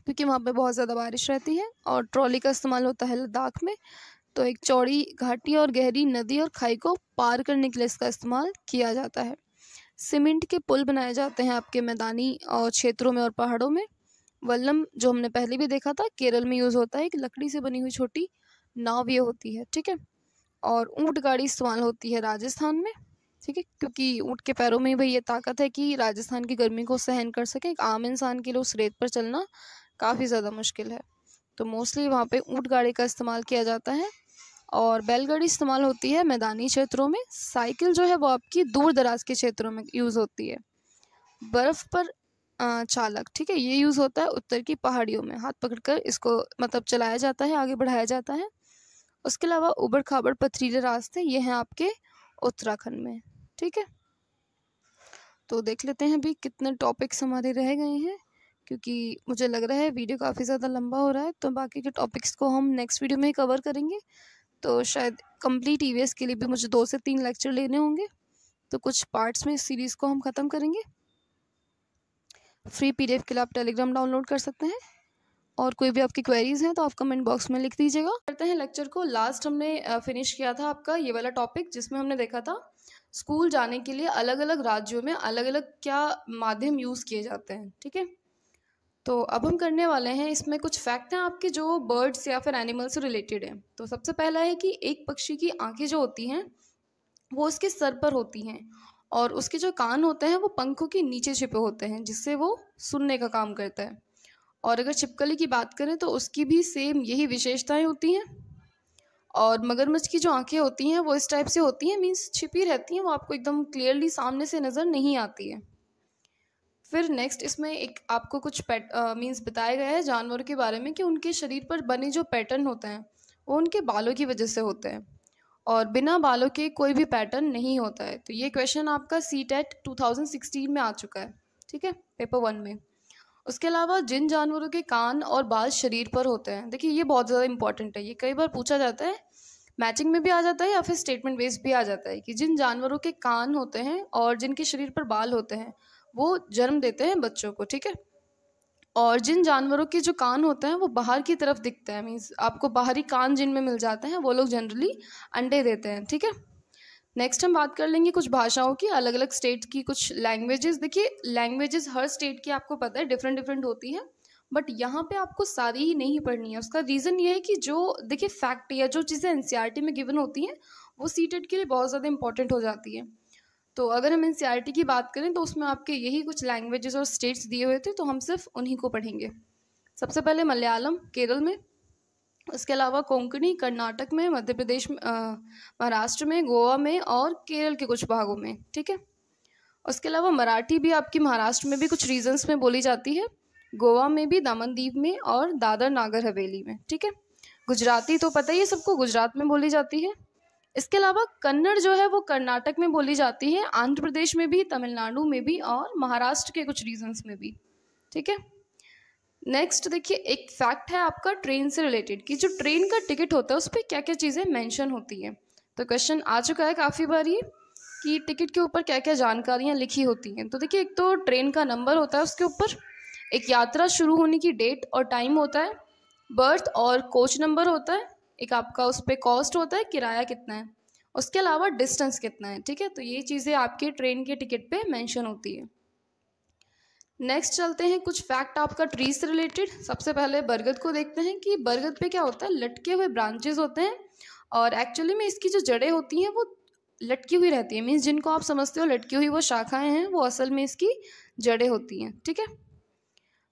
क्योंकि वहाँ पे बहुत ज़्यादा बारिश रहती है और ट्रॉली का इस्तेमाल होता है लद्दाख में तो एक चौड़ी घाटी और गहरी नदी और खाई को पार करने के लिए इसका इस्तेमाल किया जाता है सीमेंट के पुल बनाए जाते हैं आपके मैदानी और क्षेत्रों में और पहाड़ों में वल्लम जो हमने पहले भी देखा था केरल में यूज़ होता है एक लकड़ी से बनी हुई छोटी नाव ये होती है ठीक है और ऊँट गाड़ी इस्तेमाल होती है राजस्थान में ठीक है क्योंकि ऊँट के पैरों में भी ये ताकत है कि राजस्थान की गर्मी को सहन कर सके एक आम इंसान के लिए उस रेत पर चलना काफ़ी ज़्यादा मुश्किल है तो मोस्टली वहाँ पे ऊँट गाड़ी का इस्तेमाल किया जाता है और बैलगाड़ी इस्तेमाल होती है मैदानी क्षेत्रों में साइकिल जो है वो आपकी दूर दराज के क्षेत्रों में यूज़ होती है बर्फ़ पर चालक ठीक है ये यूज़ होता है उत्तर की पहाड़ियों में हाथ पकड़कर इसको मतलब चलाया जाता है आगे बढ़ाया जाता है उसके अलावा उबड़ खाबड़ पथरीले रास्ते ये हैं आपके उत्तराखंड में ठीक है तो देख लेते हैं अभी कितने टॉपिक्स हमारे रह गए हैं क्योंकि मुझे लग रहा है वीडियो काफ़ी ज़्यादा लंबा हो रहा है तो बाकी के टॉपिक्स को हम नेक्स्ट वीडियो में ही कवर करेंगे तो शायद कंप्लीट ई के लिए भी मुझे दो से तीन लेक्चर लेने होंगे तो कुछ पार्ट्स में इस सीरीज़ को हम ख़त्म करेंगे फ्री पी के लिए आप टेलीग्राम डाउनलोड कर सकते हैं और कोई भी आपकी क्वेरीज़ हैं तो आप कमेंट बॉक्स में लिख दीजिएगा करते हैं लेक्चर को लास्ट हमने फिनिश किया था आपका ये वाला टॉपिक जिसमें हमने देखा था स्कूल जाने के लिए अलग अलग राज्यों में अलग अलग क्या माध्यम यूज़ किए जाते हैं ठीक है तो अब हम करने वाले हैं इसमें कुछ फैक्ट हैं आपके जो बर्ड्स या फिर एनिमल से रिलेटेड हैं तो सबसे पहला है कि एक पक्षी की आंखें जो होती हैं वो उसके सर पर होती हैं और उसके जो कान होते हैं वो पंखों के नीचे छिपे होते हैं जिससे वो सुनने का काम करता है और अगर छिपकली की बात करें तो उसकी भी सेम यही विशेषताएं होती हैं और मगरमच्छ की जो आंखें होती हैं वो इस टाइप से होती हैं मीन्स छिपी रहती हैं वो आपको एकदम क्लियरली सामने से नज़र नहीं आती है फिर नेक्स्ट इसमें एक आपको कुछ पैट मीन्स बताया गया है जानवर के बारे में कि उनके शरीर पर बने जो पैटर्न होते हैं वो उनके बालों की वजह से होते हैं और बिना बालों के कोई भी पैटर्न नहीं होता है तो ये क्वेश्चन आपका सी टेट टू में आ चुका है ठीक है पेपर वन में उसके अलावा जिन जानवरों के कान और बाल शरीर पर होते हैं देखिए ये बहुत ज़्यादा इंपॉर्टेंट है ये कई बार पूछा जाता है मैचिंग में भी आ जाता है या फिर स्टेटमेंट बेस्ड भी आ जाता है कि जिन जानवरों के कान होते हैं और जिनके शरीर पर बाल होते हैं वो जन्म देते हैं बच्चों को ठीक है और जिन जानवरों के जो कान होते हैं वो बाहर की तरफ दिखते हैं मीन्स आपको बाहरी कान जिनमें मिल जाते हैं वो लोग जनरली अंडे देते हैं ठीक है नेक्स्ट हम बात कर लेंगे कुछ भाषाओं की अलग अलग स्टेट की कुछ लैंग्वेजेस देखिए लैंग्वेजेस हर स्टेट की आपको पता है डिफरेंट डिफरेंट होती है बट यहाँ पे आपको सारी ही नहीं पढ़नी है उसका रीज़न ये है कि जो देखिए फैक्ट या जो चीज़ें एन e में गिवन होती हैं वो सी e के लिए बहुत ज़्यादा इंपॉर्टेंट हो जाती है तो अगर हम एन e की बात करें तो उसमें आपके यही कुछ लैंग्वेजेस और स्टेट्स दिए हुए थे तो हम सिर्फ उन्हीं को पढ़ेंगे सबसे पहले मलयालम केरल में उसके अलावा कोंकणी कर्नाटक में मध्य प्रदेश महाराष्ट्र में गोवा में और केरल के कुछ भागों में ठीक है उसके अलावा मराठी भी आपकी महाराष्ट्र में भी कुछ रीजन्स में बोली जाती है गोवा में भी दामनदीप में और दादर नागर हवेली में ठीक है गुजराती तो पता ही है सबको गुजरात में बोली जाती है इसके अलावा कन्नड़ जो है वो कर्नाटक में बोली जाती है आंध्र प्रदेश में भी तमिलनाडु में भी और महाराष्ट्र के कुछ रीजन्स में भी ठीक है नेक्स्ट देखिए एक फैक्ट है आपका ट्रेन से रिलेटेड कि जो ट्रेन का टिकट होता है उस पर क्या क्या चीज़ें मेंशन होती हैं तो क्वेश्चन आ चुका है काफ़ी बार ये कि टिकट के ऊपर क्या क्या जानकारियाँ लिखी होती हैं तो देखिए एक तो ट्रेन का नंबर होता है उसके ऊपर एक यात्रा शुरू होने की डेट और टाइम होता है बर्थ और कोच नंबर होता है एक आपका उस पर कॉस्ट होता है किराया कितना है उसके अलावा डिस्टेंस कितना है ठीक है तो ये चीज़ें आपके ट्रेन के टिकट पे मेंशन होती है नेक्स्ट चलते हैं कुछ फैक्ट आपका ट्री से रिलेटेड सबसे पहले बरगद को देखते हैं कि बरगद पे क्या होता है लटके हुए ब्रांचेज होते हैं और एक्चुअली में इसकी जो जड़ें होती हैं वो लटकी हुई रहती है मीन्स जिनको आप समझते हो लटकी हुई वो शाखाएं हैं वो असल में इसकी जड़ें होती हैं ठीक है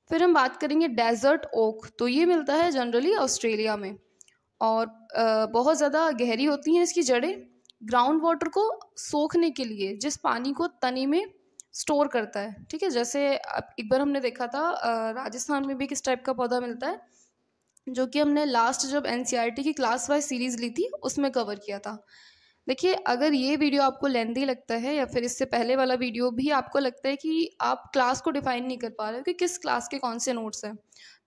फिर हम बात करेंगे डेजर्ट ओक तो ये मिलता है जनरली ऑस्ट्रेलिया में और बहुत ज़्यादा गहरी होती हैं इसकी जड़ें ग्राउंड वाटर को सोखने के लिए जिस पानी को तने में स्टोर करता है ठीक है जैसे एक बार हमने देखा था राजस्थान में भी किस टाइप का पौधा मिलता है जो कि हमने लास्ट जब एन e की क्लास वाइज सीरीज़ ली थी उसमें कवर किया था देखिए अगर ये वीडियो आपको लेंदी लगता है या फिर इससे पहले वाला वीडियो भी आपको लगता है कि आप क्लास को डिफाइन नहीं कर पा रहे हो कि किस क्लास के कौन से नोट्स हैं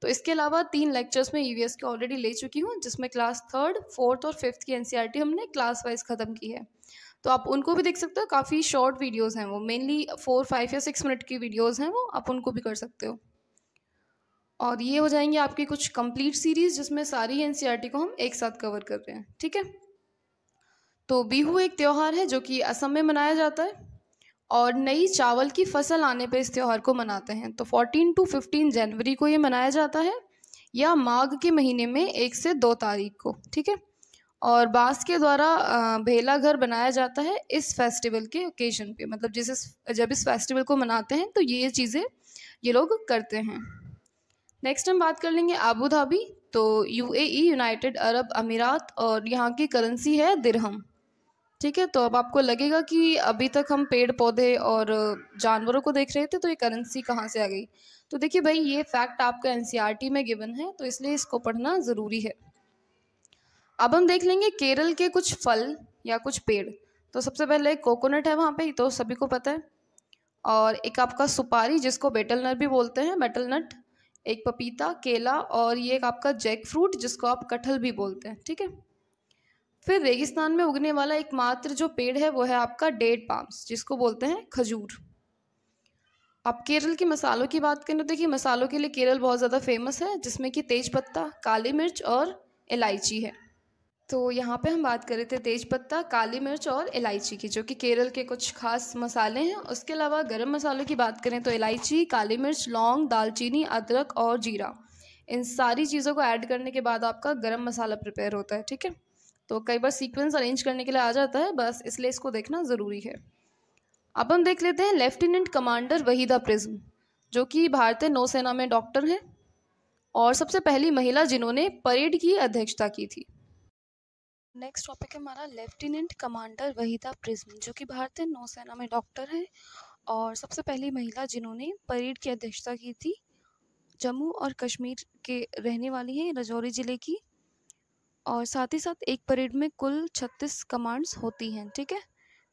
तो इसके अलावा तीन लेक्चर्स में ई के ऑलरेडी ले चुकी हूँ जिसमें क्लास थर्ड फोर्थ और फिफ्थ की एन e हमने क्लास वाइज ख़त्म की है तो आप उनको भी देख सकते हो काफ़ी शॉर्ट वीडियोज़ हैं वो मेनली फोर फाइव या सिक्स मिनट की वीडियोज़ हैं वो आप उनको भी कर सकते हो और ये हो जाएंगे आपकी कुछ कंप्लीट सीरीज़ जिसमें सारी एन e को हम एक साथ कवर कर रहे हैं ठीक है तो बिहू एक त्यौहार है जो कि असम में मनाया जाता है और नई चावल की फसल आने पर इस त्यौहार को मनाते हैं तो 14 टू 15 जनवरी को ये मनाया जाता है या माघ के महीने में एक से दो तारीख को ठीक है और बांस के द्वारा भेला घर बनाया जाता है इस फेस्टिवल के ओकेजन पे मतलब जिसे जब इस फेस्टिवल को मनाते हैं तो ये चीज़ें ये लोग करते हैं नेक्स्ट हम बात कर लेंगे आबू धाबी तो यूएई यूनाइटेड अरब अमीरात और यहाँ की करेंसी है दिरहम ठीक है तो अब आपको लगेगा कि अभी तक हम पेड़ पौधे और जानवरों को देख रहे थे तो ये करेंसी कहाँ से आ गई तो देखिए भाई ये फैक्ट आपका एन e में गिवन है तो इसलिए इसको पढ़ना ज़रूरी है अब हम देख लेंगे केरल के कुछ फल या कुछ पेड़ तो सबसे पहले कोकोनट है वहाँ पे तो सभी को पता है और एक आपका सुपारी जिसको बेटल नट भी बोलते हैं बेटल नट एक पपीता केला और ये एक आपका जैक फ्रूट जिसको आप कटहल भी बोलते हैं ठीक है फिर रेगिस्तान में उगने वाला एकमात्र जो पेड़ है वो है आपका डेट पाम्स जिसको बोलते हैं खजूर अब केरल के मसालों की बात करें तो देखिए मसालों के लिए केरल बहुत ज़्यादा फेमस है जिसमें कि तेज पत्ता काली मिर्च और इलायची है तो यहाँ पे हम बात कर रहे थे तेज पत्ता काली मिर्च और इलायची की जो कि केरल के कुछ खास मसाले हैं उसके अलावा गर्म मसालों की बात करें तो इलायची काली मिर्च लौंग दालचीनी अदरक और जीरा इन सारी चीज़ों को ऐड करने के बाद आपका गर्म मसाला प्रिपेयर होता है ठीक है तो कई बार सीक्वेंस अरेंज करने के लिए आ जाता है बस इसलिए इसको देखना ज़रूरी है अब हम देख लेते हैं लेफ्टिनेंट कमांडर वहीदा प्रिज्म जो कि भारतीय नौसेना में डॉक्टर हैं और सबसे पहली महिला जिन्होंने परेड की अध्यक्षता की थी नेक्स्ट टॉपिक है हमारा लेफ्टिनेंट कमांडर वहीदा प्रिज्म जो कि भारतीय नौसेना में डॉक्टर हैं और सबसे पहली महिला जिन्होंने परेड की अध्यक्षता की थी जम्मू और कश्मीर के रहने वाली हैं रजौरी ज़िले की और साथ ही साथ एक परेड में कुल छत्तीस कमांड्स होती हैं ठीक है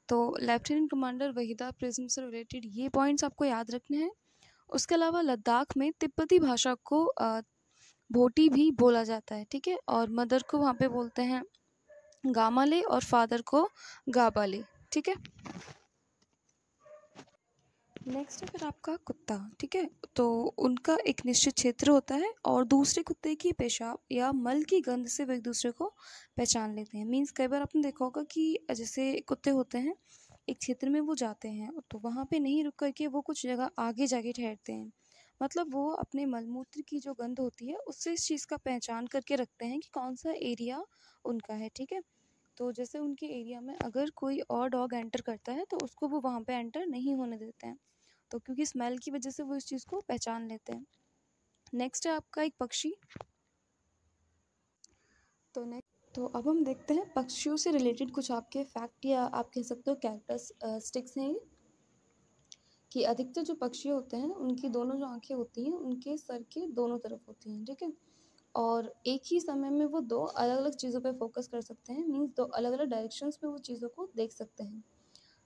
तो लेफ्टिनेंट कमांडर वहीदा प्रिज्म से रिलेटेड ये पॉइंट्स आपको याद रखने हैं उसके अलावा लद्दाख में तिब्बती भाषा को भोटी भी बोला जाता है ठीक है और मदर को वहाँ पे बोलते हैं गामाले और फादर को गाबाले ठीक है नेक्स्ट है फिर आपका कुत्ता ठीक है तो उनका एक निश्चित क्षेत्र होता है और दूसरे कुत्ते की पेशाब या मल की गंध से वो एक दूसरे को पहचान लेते हैं मीन्स कई बार आपने देखा होगा कि जैसे कुत्ते होते हैं एक क्षेत्र में वो जाते हैं तो वहाँ पे नहीं रुक करके वो कुछ जगह आगे जाके ठहरते हैं मतलब वो अपने मलमूत्र की जो गंध होती है उससे इस चीज़ का पहचान करके रखते हैं कि कौन सा एरिया उनका है ठीक है तो जैसे उनके एरिया में अगर कोई और डॉग एंटर करता है तो उसको वो वहाँ पे एंटर नहीं होने देते हैं तो क्योंकि स्मेल की वजह से वो इस चीज़ को पहचान लेते हैं नेक्स्ट है आपका एक पक्षी तो नेक्स्ट तो अब हम देखते हैं पक्षियों से रिलेटेड कुछ आपके फैक्ट या आप कह सकते हो स्टिक्स हैं कि अधिकतर जो पक्षी होते हैं उनकी दोनों जो आंखें होती हैं उनके सर के दोनों तरफ होती हैं ठीक है और एक ही समय में वो दो अलग अलग चीज़ों पे फोकस कर सकते हैं मीन्स दो अलग अलग डायरेक्शंस में वो चीज़ों को देख सकते हैं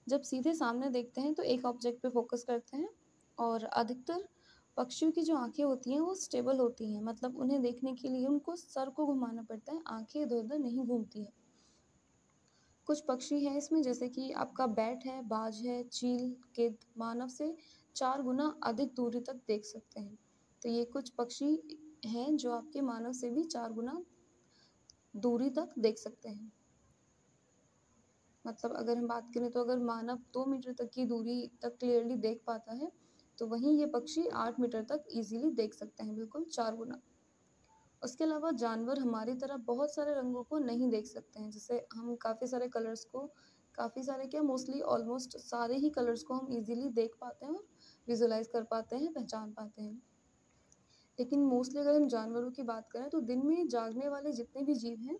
जब सीधे सामने देखते हैं तो एक ऑब्जेक्ट पे फोकस करते हैं और अधिकतर पक्षियों की जो आंखें होती हैं वो स्टेबल होती हैं मतलब उन्हें देखने के लिए उनको सर को घुमाना पड़ता है आंखें इधर उधर नहीं घूमती है कुछ पक्षी हैं इसमें जैसे कि आपका बैट है बाज है चील गिद्ध मानव से चार गुना अधिक दूरी तक देख सकते हैं तो ये कुछ पक्षी हैं जो आपके मानव से भी चार गुना दूरी तक देख सकते हैं मतलब अगर हम बात करें तो अगर मानव दो मीटर तक की दूरी तक क्लियरली देख पाता है तो वहीं ये पक्षी आठ मीटर तक इजीली देख सकते हैं बिल्कुल चार गुना उसके अलावा जानवर हमारी तरह बहुत सारे रंगों को नहीं देख सकते हैं जैसे हम काफ़ी सारे कलर्स को काफ़ी सारे क्या मोस्टली ऑलमोस्ट सारे ही कलर्स को हम इजीली देख पाते हैं और विजुलाइज कर पाते हैं पहचान पाते हैं लेकिन मोस्टली अगर हम जानवरों की बात करें तो दिन में जागने वाले जितने भी जीव हैं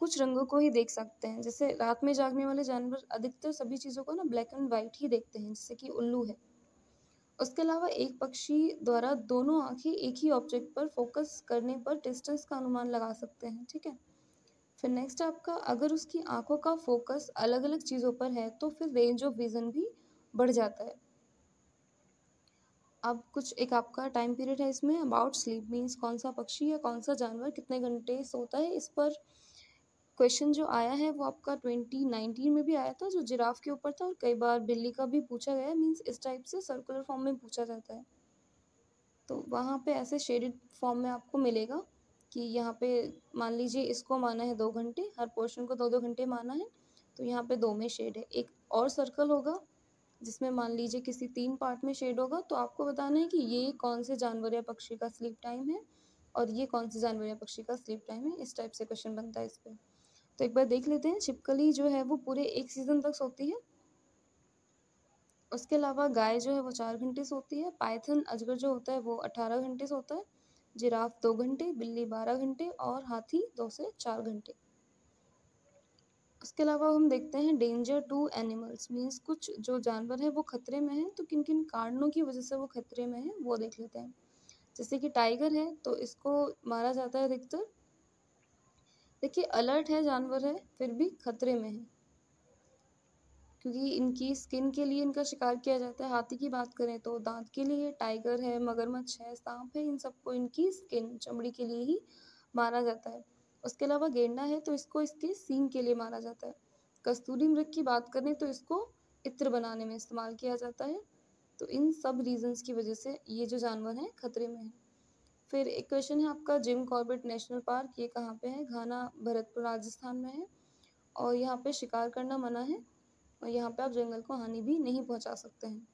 कुछ रंगों को ही देख सकते हैं जैसे रात में जागने वाले जानवर अधिकतर सभी चीज़ों को ना ब्लैक एंड वाइट ही देखते हैं जैसे कि उल्लू है उसके अलावा एक पक्षी द्वारा दोनों आँखें एक ही ऑब्जेक्ट पर फोकस करने पर डिस्टेंस का अनुमान लगा सकते हैं ठीक है फिर नेक्स्ट आपका अगर उसकी आंखों का फोकस अलग अलग चीज़ों पर है तो फिर रेंज ऑफ विज़न भी बढ़ जाता है अब कुछ एक आपका टाइम पीरियड है इसमें अबाउट स्लीप मीन्स कौन सा पक्षी या कौन सा जानवर कितने घंटे सोता है इस पर क्वेश्चन जो आया है वो आपका 2019 में भी आया था जो जिराफ के ऊपर था और कई बार बिल्ली का भी पूछा गया मीन्स इस टाइप से सर्कुलर फॉर्म में पूछा जाता है तो वहाँ पे ऐसे शेडेड फॉर्म में आपको मिलेगा कि यहाँ पे मान लीजिए इसको माना है दो घंटे हर पोर्शन को दो दो घंटे माना है तो यहाँ पे दो में शेड है एक और सर्कल होगा जिसमें मान लीजिए किसी तीन पार्ट में शेड होगा तो आपको बताना है कि ये कौन से जानवर या पक्षी का स्लीप टाइम है और ये कौन से जानवर या पक्षी का स्लीप टाइम है इस टाइप से क्वेश्चन बनता है इस पर तो एक बार देख लेते हैं छिपकली जो है वो पूरे एक सीज़न तक सोती है उसके अलावा गाय जो है वो चार घंटे सोती है पाइथन अजगर जो होता है वो अठारह घंटे सोता है जिराफ दो घंटे बिल्ली बारह घंटे और हाथी दो से चार घंटे उसके अलावा हम देखते हैं डेंजर टू एनिमल्स मीन्स कुछ जो जानवर है वो खतरे में है तो किन किन कारणों की वजह से वो खतरे में है वो देख लेते हैं जैसे कि टाइगर है तो इसको मारा जाता है अधिकतर देखिए अलर्ट है जानवर है फिर भी खतरे में है क्योंकि इनकी स्किन के लिए इनका शिकार किया जाता है हाथी की बात करें तो दांत के लिए टाइगर है मगरमच्छ है सांप है इन सबको इनकी स्किन चमड़ी के लिए ही मारा जाता है उसके अलावा गेंडा है तो इसको इसके सींग के लिए मारा जाता है कस्तूरी मृग की बात करें तो इसको इत्र बनाने में इस्तेमाल किया जाता है तो इन सब रीजंस की वजह से ये जो जानवर हैं खतरे में हैं फिर एक क्वेश्चन है आपका जिम कॉर्बेट नेशनल पार्क ये कहाँ पे है घाना भरतपुर राजस्थान में है और यहाँ पे शिकार करना मना है और यहाँ पे आप जंगल को हानि भी नहीं पहुँचा सकते हैं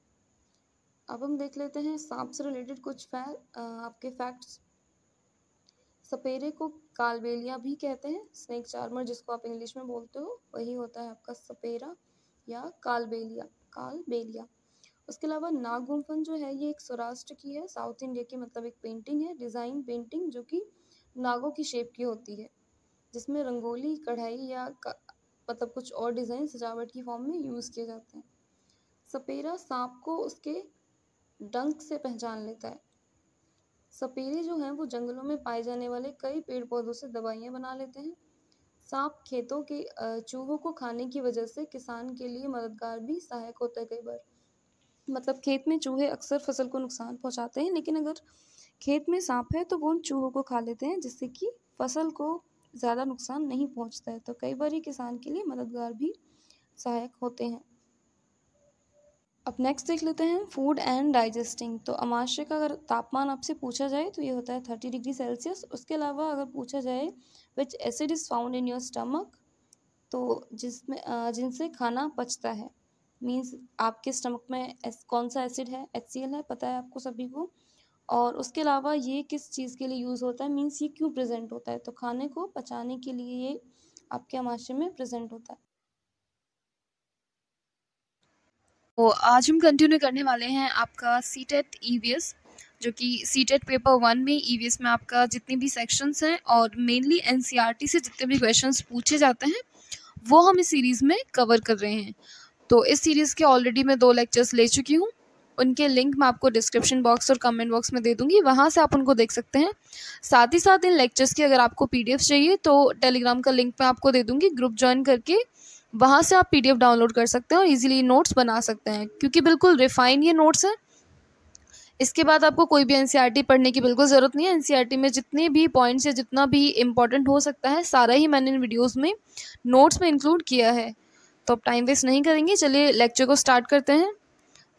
अब हम देख लेते हैं सांप से रिलेटेड कुछ फै आपके फैक्ट्स सपेरे को कालबेलिया भी कहते हैं स्नेक चार्मर जिसको आप इंग्लिश में बोलते हो वही होता है आपका सपेरा या कालबेलिया कालबेलिया उसके अलावा नागुम्फन जो है ये एक सौराष्ट्र की है साउथ इंडिया की मतलब एक पेंटिंग है डिज़ाइन पेंटिंग जो कि नागों की शेप की होती है जिसमें रंगोली कढ़ाई या मतलब कुछ और डिज़ाइन सजावट की फॉर्म में यूज़ किए जाते हैं सपेरा सांप को उसके डंक से पहचान लेता है सपेरे जो हैं वो जंगलों में पाए जाने वाले कई पेड़ पौधों से दवाइयाँ बना लेते हैं सांप खेतों के चूहों को खाने की वजह से किसान के लिए मददगार भी सहायक होता है कई बार मतलब खेत में चूहे अक्सर फसल को नुकसान पहुंचाते हैं लेकिन अगर खेत में सांप है तो वो उन चूहों को खा लेते हैं जिससे कि फसल को ज़्यादा नुकसान नहीं पहुंचता है तो कई बार ये किसान के लिए मददगार भी सहायक होते हैं अब नेक्स्ट देख लेते हैं फूड एंड डाइजेस्टिंग तो अमाशय का अगर तापमान आपसे पूछा जाए तो ये होता है थर्टी डिग्री सेल्सियस उसके अलावा अगर पूछा जाए which acid is found in your stomach तो जिसमें जिनसे खाना पचता है मीन्स आपके स्टमक में कौन सा एसिड है एच है पता है आपको सभी को और उसके अलावा ये किस चीज़ के लिए यूज़ होता है मीन्स ये क्यों प्रेजेंट होता है तो खाने को पचाने के लिए ये आपके आमाशय में प्रेजेंट होता है तो आज हम कंटिन्यू करने वाले हैं आपका सी टेट ईवीएस जो कि सी टेट पेपर वन में ईवीएस में आपका जितने भी सेक्शंस हैं और मेनली एनसीईआरटी e से जितने भी क्वेश्चंस पूछे जाते हैं वो हम इस सीरीज़ में कवर कर रहे हैं तो इस सीरीज़ के ऑलरेडी मैं दो लेक्चर्स ले चुकी हूँ उनके लिंक मैं आपको डिस्क्रिप्शन बॉक्स और कमेंट बॉक्स में दे दूंगी वहाँ से आप उनको देख सकते हैं साथ ही साथ इन लेक्चर्स की अगर आपको पी चाहिए तो टेलीग्राम का लिंक मैं आपको दे दूँगी ग्रुप ज्वाइन करके वहाँ से आप पी डाउनलोड कर सकते हैं और ईजिली नोट्स बना सकते हैं क्योंकि बिल्कुल रिफाइन ये नोट्स हैं इसके बाद आपको कोई भी एन e पढ़ने की बिल्कुल ज़रूरत नहीं है एन e में जितने भी पॉइंट्स या जितना भी इम्पॉर्टेंट हो सकता है सारा ही मैंने इन वीडियोज़ में नोट्स में इंक्लूड किया है तो अब टाइम वेस्ट नहीं करेंगे चलिए लेक्चर को स्टार्ट करते हैं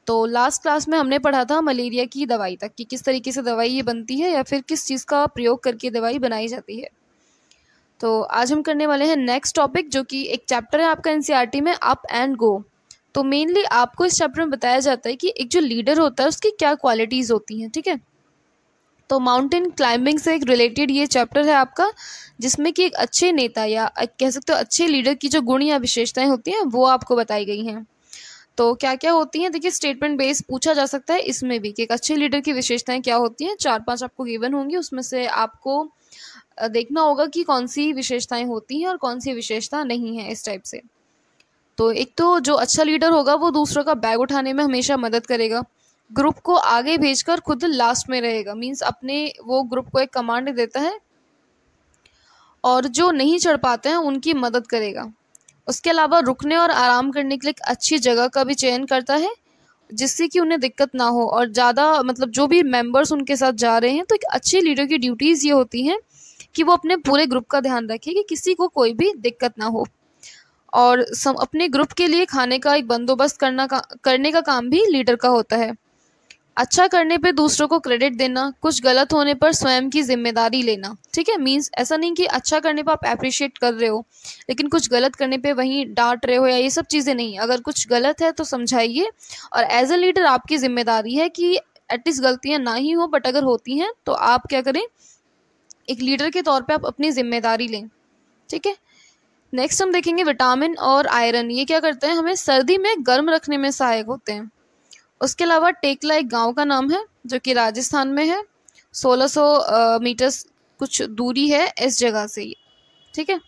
तो लास्ट क्लास में हमने पढ़ा था मलेरिया की दवाई तक कि किस तरीके से दवाई ये बनती है या फिर किस चीज़ का प्रयोग करके दवाई बनाई जाती है तो आज हम करने वाले हैं नेक्स्ट टॉपिक जो कि एक चैप्टर है आपका एन e में अप एंड गो तो मेनली आपको इस चैप्टर में बताया जाता है कि एक जो लीडर होता है उसकी क्या क्वालिटीज़ होती हैं ठीक है थीके? तो माउंटेन क्लाइंबिंग से एक रिलेटेड ये चैप्टर है आपका जिसमें कि एक अच्छे नेता या कह सकते हो अच्छे लीडर की जो गुण या विशेषताएं होती हैं वो आपको बताई गई हैं तो क्या क्या होती हैं देखिए स्टेटमेंट बेस पूछा जा सकता है इसमें भी कि एक अच्छे लीडर की विशेषताएं क्या होती हैं चार पांच आपको गिवन होंगी उसमें से आपको देखना होगा कि कौन सी विशेषताएं होती हैं और कौन सी विशेषता नहीं है इस टाइप से तो एक तो जो अच्छा लीडर होगा वो दूसरों का बैग उठाने में हमेशा मदद करेगा ग्रुप को आगे भेजकर खुद लास्ट में रहेगा मीन्स अपने वो ग्रुप को एक कमांड देता है और जो नहीं चढ़ पाते हैं उनकी मदद करेगा उसके अलावा रुकने और आराम करने के लिए अच्छी जगह का भी चयन करता है जिससे कि उन्हें दिक्कत ना हो और ज़्यादा मतलब जो भी मेंबर्स उनके साथ जा रहे हैं तो एक अच्छे लीडर की ड्यूटीज़ ये होती हैं कि वो अपने पूरे ग्रुप का ध्यान रखे कि किसी को कोई भी दिक्कत ना हो और सम अपने ग्रुप के लिए खाने का एक बंदोबस्त करना का करने का काम भी लीडर का होता है अच्छा करने पे दूसरों को क्रेडिट देना कुछ गलत होने पर स्वयं की जिम्मेदारी लेना ठीक है मीन्स ऐसा नहीं कि अच्छा करने पर आप अप्रिशिएट कर रहे हो लेकिन कुछ गलत करने पे वहीं डांट रहे हो या ये सब चीज़ें नहीं अगर कुछ गलत है तो समझाइए और एज अ लीडर आपकी जिम्मेदारी है कि एटलीस्ट गलतियाँ ना ही हों बट अगर होती हैं तो आप क्या करें एक लीडर के तौर पर आप अपनी जिम्मेदारी लें ठीक है नेक्स्ट हम देखेंगे विटामिन और आयरन ये क्या करते हैं हमें सर्दी में गर्म रखने में सहायक होते हैं उसके अलावा टेकला एक गांव का नाम है जो कि राजस्थान में है 1600 सौ मीटर्स कुछ दूरी है इस जगह से ये ठीक है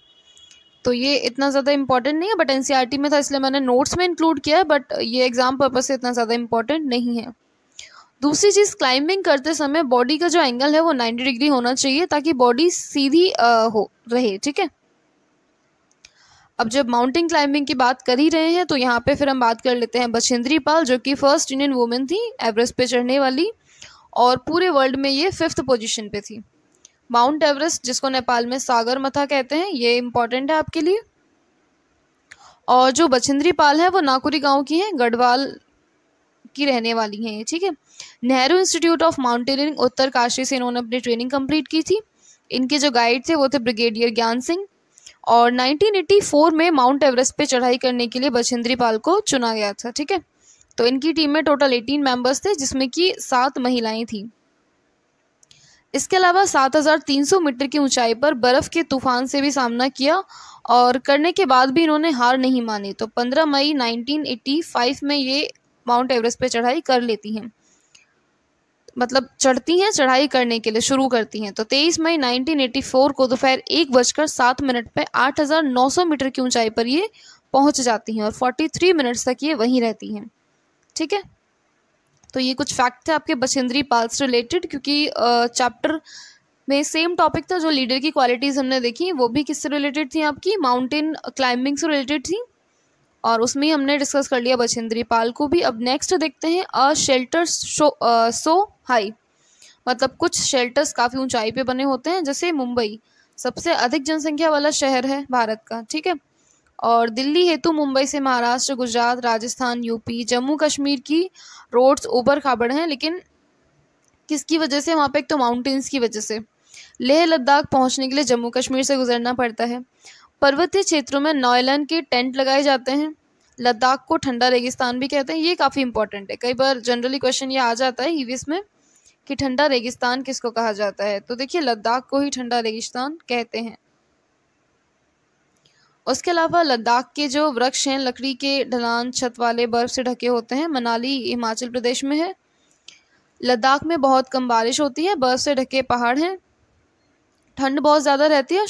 तो ये इतना ज़्यादा इम्पॉर्टेंट नहीं है बट एन e में था इसलिए मैंने नोट्स में इंक्लूड किया है बट ये एग्ज़ाम पर्पज़ से इतना ज़्यादा इम्पोर्टेंट नहीं है दूसरी चीज़ क्लाइंबिंग करते समय बॉडी का जो एंगल है वो 90 डिग्री होना चाहिए ताकि बॉडी सीधी आ, हो रहे ठीक है अब जब माउंटेन क्लाइंबिंग की बात कर ही रहे हैं तो यहाँ पे फिर हम बात कर लेते हैं बछेंद्री पाल जो कि फ़र्स्ट इंडियन वुमेन थी एवरेस्ट पे चढ़ने वाली और पूरे वर्ल्ड में ये फिफ्थ पोजीशन पे थी माउंट एवरेस्ट जिसको नेपाल में सागर मथा कहते हैं ये इम्पॉर्टेंट है आपके लिए और जो बछेंद्री पाल है वो नाकुरी गाँव की हैं गढ़वाल की रहने वाली हैं ये ठीक है Nehru institute of mountaineering Uttarkashi से इन्होंने अपनी ट्रेनिंग कंप्लीट की थी इनके जो गाइड थे वो थे ब्रिगेडियर ज्ञान सिंह और 1984 में माउंट एवरेस्ट पे चढ़ाई करने के लिए बछेंद्री पाल को चुना गया था ठीक है तो इनकी टीम में टोटल 18 मेंबर्स थे जिसमें कि सात महिलाएं थी इसके अलावा 7,300 मीटर की ऊंचाई पर बर्फ़ के तूफान से भी सामना किया और करने के बाद भी इन्होंने हार नहीं मानी तो 15 मई 1985 में ये माउंट एवरेस्ट पे चढ़ाई कर लेती हैं मतलब चढ़ती हैं चढ़ाई करने के लिए शुरू करती हैं तो 23 मई 1984 को दोपहर एक बजकर सात मिनट पर 8,900 मीटर की ऊंचाई पर ये पहुंच जाती हैं और 43 मिनट्स तक ये वहीं रहती हैं ठीक है तो ये कुछ फैक्ट थे आपके बछेंद्री पाल से रिलेटेड क्योंकि चैप्टर में सेम टॉपिक था जो लीडर की क्वालिटीज़ हमने देखी वो भी किससे रिलेटेड थी आपकी माउंटेन क्लाइंबिंग से रिलेटेड थी और उसमें हमने डिस्कस कर लिया बछेंद्री पाल को भी अब नेक्स्ट देखते हैं a shelter show so high मतलब कुछ शेल्टर्स काफ़ी ऊंचाई पे बने होते हैं जैसे मुंबई सबसे अधिक जनसंख्या वाला शहर है भारत का ठीक है और दिल्ली हेतु मुंबई से महाराष्ट्र गुजरात राजस्थान यूपी जम्मू कश्मीर की रोड्स ऊबर खाबड़ हैं लेकिन किसकी वजह से वहाँ पे एक तो माउंटेन्स की वजह से लेह लद्दाख पहुँचने के लिए जम्मू कश्मीर से गुजरना पड़ता है पर्वतीय क्षेत्रों में नॉयलन के टेंट लगाए जाते हैं लद्दाख को ठंडा रेगिस्तान भी कहते हैं ये काफ़ी इंपॉर्टेंट है कई बार जनरली क्वेश्चन ये आ जाता है ईवीस में कि ठंडा रेगिस्तान किसको कहा जाता है तो देखिए लद्दाख को ही ठंडा रेगिस्तान कहते हैं उसके अलावा लद्दाख के जो वृक्ष हैं लकड़ी के ढलान छत वाले बर्फ़ से ढके होते हैं मनाली हिमाचल प्रदेश में है लद्दाख में बहुत कम बारिश होती है बर्फ़ से ढके पहाड़ हैं ठंड बहुत ज़्यादा रहती है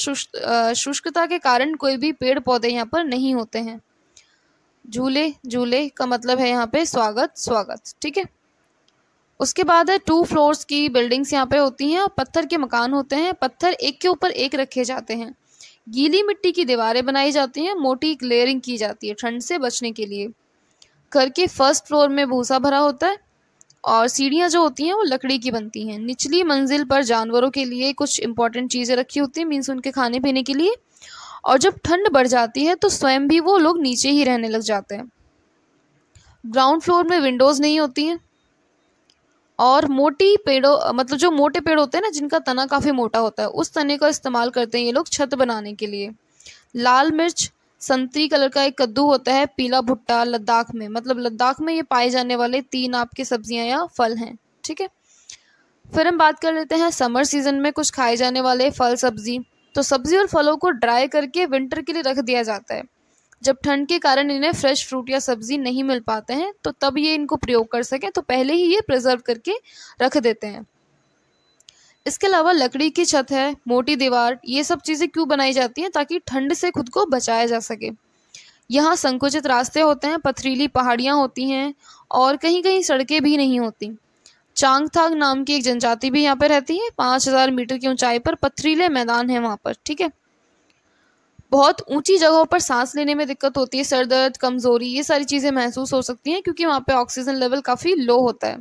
शुष्कता के कारण कोई भी पेड़ पौधे यहाँ पर नहीं होते हैं झूले झूले का मतलब है यहाँ पे स्वागत स्वागत ठीक है उसके बाद है टू फ्लोर्स की बिल्डिंग्स यहाँ पे होती हैं और पत्थर के मकान होते हैं पत्थर एक के ऊपर एक रखे जाते हैं गीली मिट्टी की दीवारें बनाई जाती हैं मोटी क्लेयरिंग की जाती है ठंड से बचने के लिए घर के फर्स्ट फ्लोर में भूसा भरा होता है और सीढ़ियाँ जो होती हैं वो लकड़ी की बनती हैं निचली मंजिल पर जानवरों के लिए कुछ इंपॉर्टेंट चीज़ें रखी होती हैं मीन्स उनके खाने पीने के लिए और जब ठंड बढ़ जाती है तो स्वयं भी वो लोग नीचे ही रहने लग जाते हैं ग्राउंड फ्लोर में विंडोज़ नहीं होती हैं और मोटी पेड़ों मतलब जो मोटे पेड़ होते हैं ना जिनका तना काफ़ी मोटा होता है उस तने का इस्तेमाल करते हैं ये लोग छत बनाने के लिए लाल मिर्च संतरी कलर का एक कद्दू होता है पीला भुट्टा लद्दाख में मतलब लद्दाख में ये पाए जाने वाले तीन आपके सब्जियां या फल हैं ठीक है फिर हम बात कर लेते हैं समर सीजन में कुछ खाए जाने वाले फल सब्जी तो सब्जी और फलों को ड्राई करके विंटर के लिए रख दिया जाता है जब ठंड के कारण इन्हें फ्रेश फ्रूट या सब्जी नहीं मिल पाते हैं तो तब ये इनको प्रयोग कर सकें तो पहले ही ये प्रिजर्व करके रख देते हैं इसके अलावा लकड़ी की छत है मोटी दीवार ये सब चीज़ें क्यों बनाई जाती हैं ताकि ठंड से खुद को बचाया जा सके यहाँ संकुचित रास्ते होते हैं पथरीली पहाड़ियाँ होती हैं और कहीं कहीं सड़कें भी नहीं होती चांगथाग नाम की एक जनजाति भी यहाँ पर रहती है पाँच हज़ार मीटर की ऊंचाई पर पथरीले मैदान है वहाँ पर ठीक है बहुत ऊंची जगहों पर सांस लेने में दिक्कत होती है सर दर्द कमज़ोरी ये सारी चीज़ें महसूस हो सकती हैं क्योंकि वहाँ पे ऑक्सीजन लेवल काफ़ी लो होता है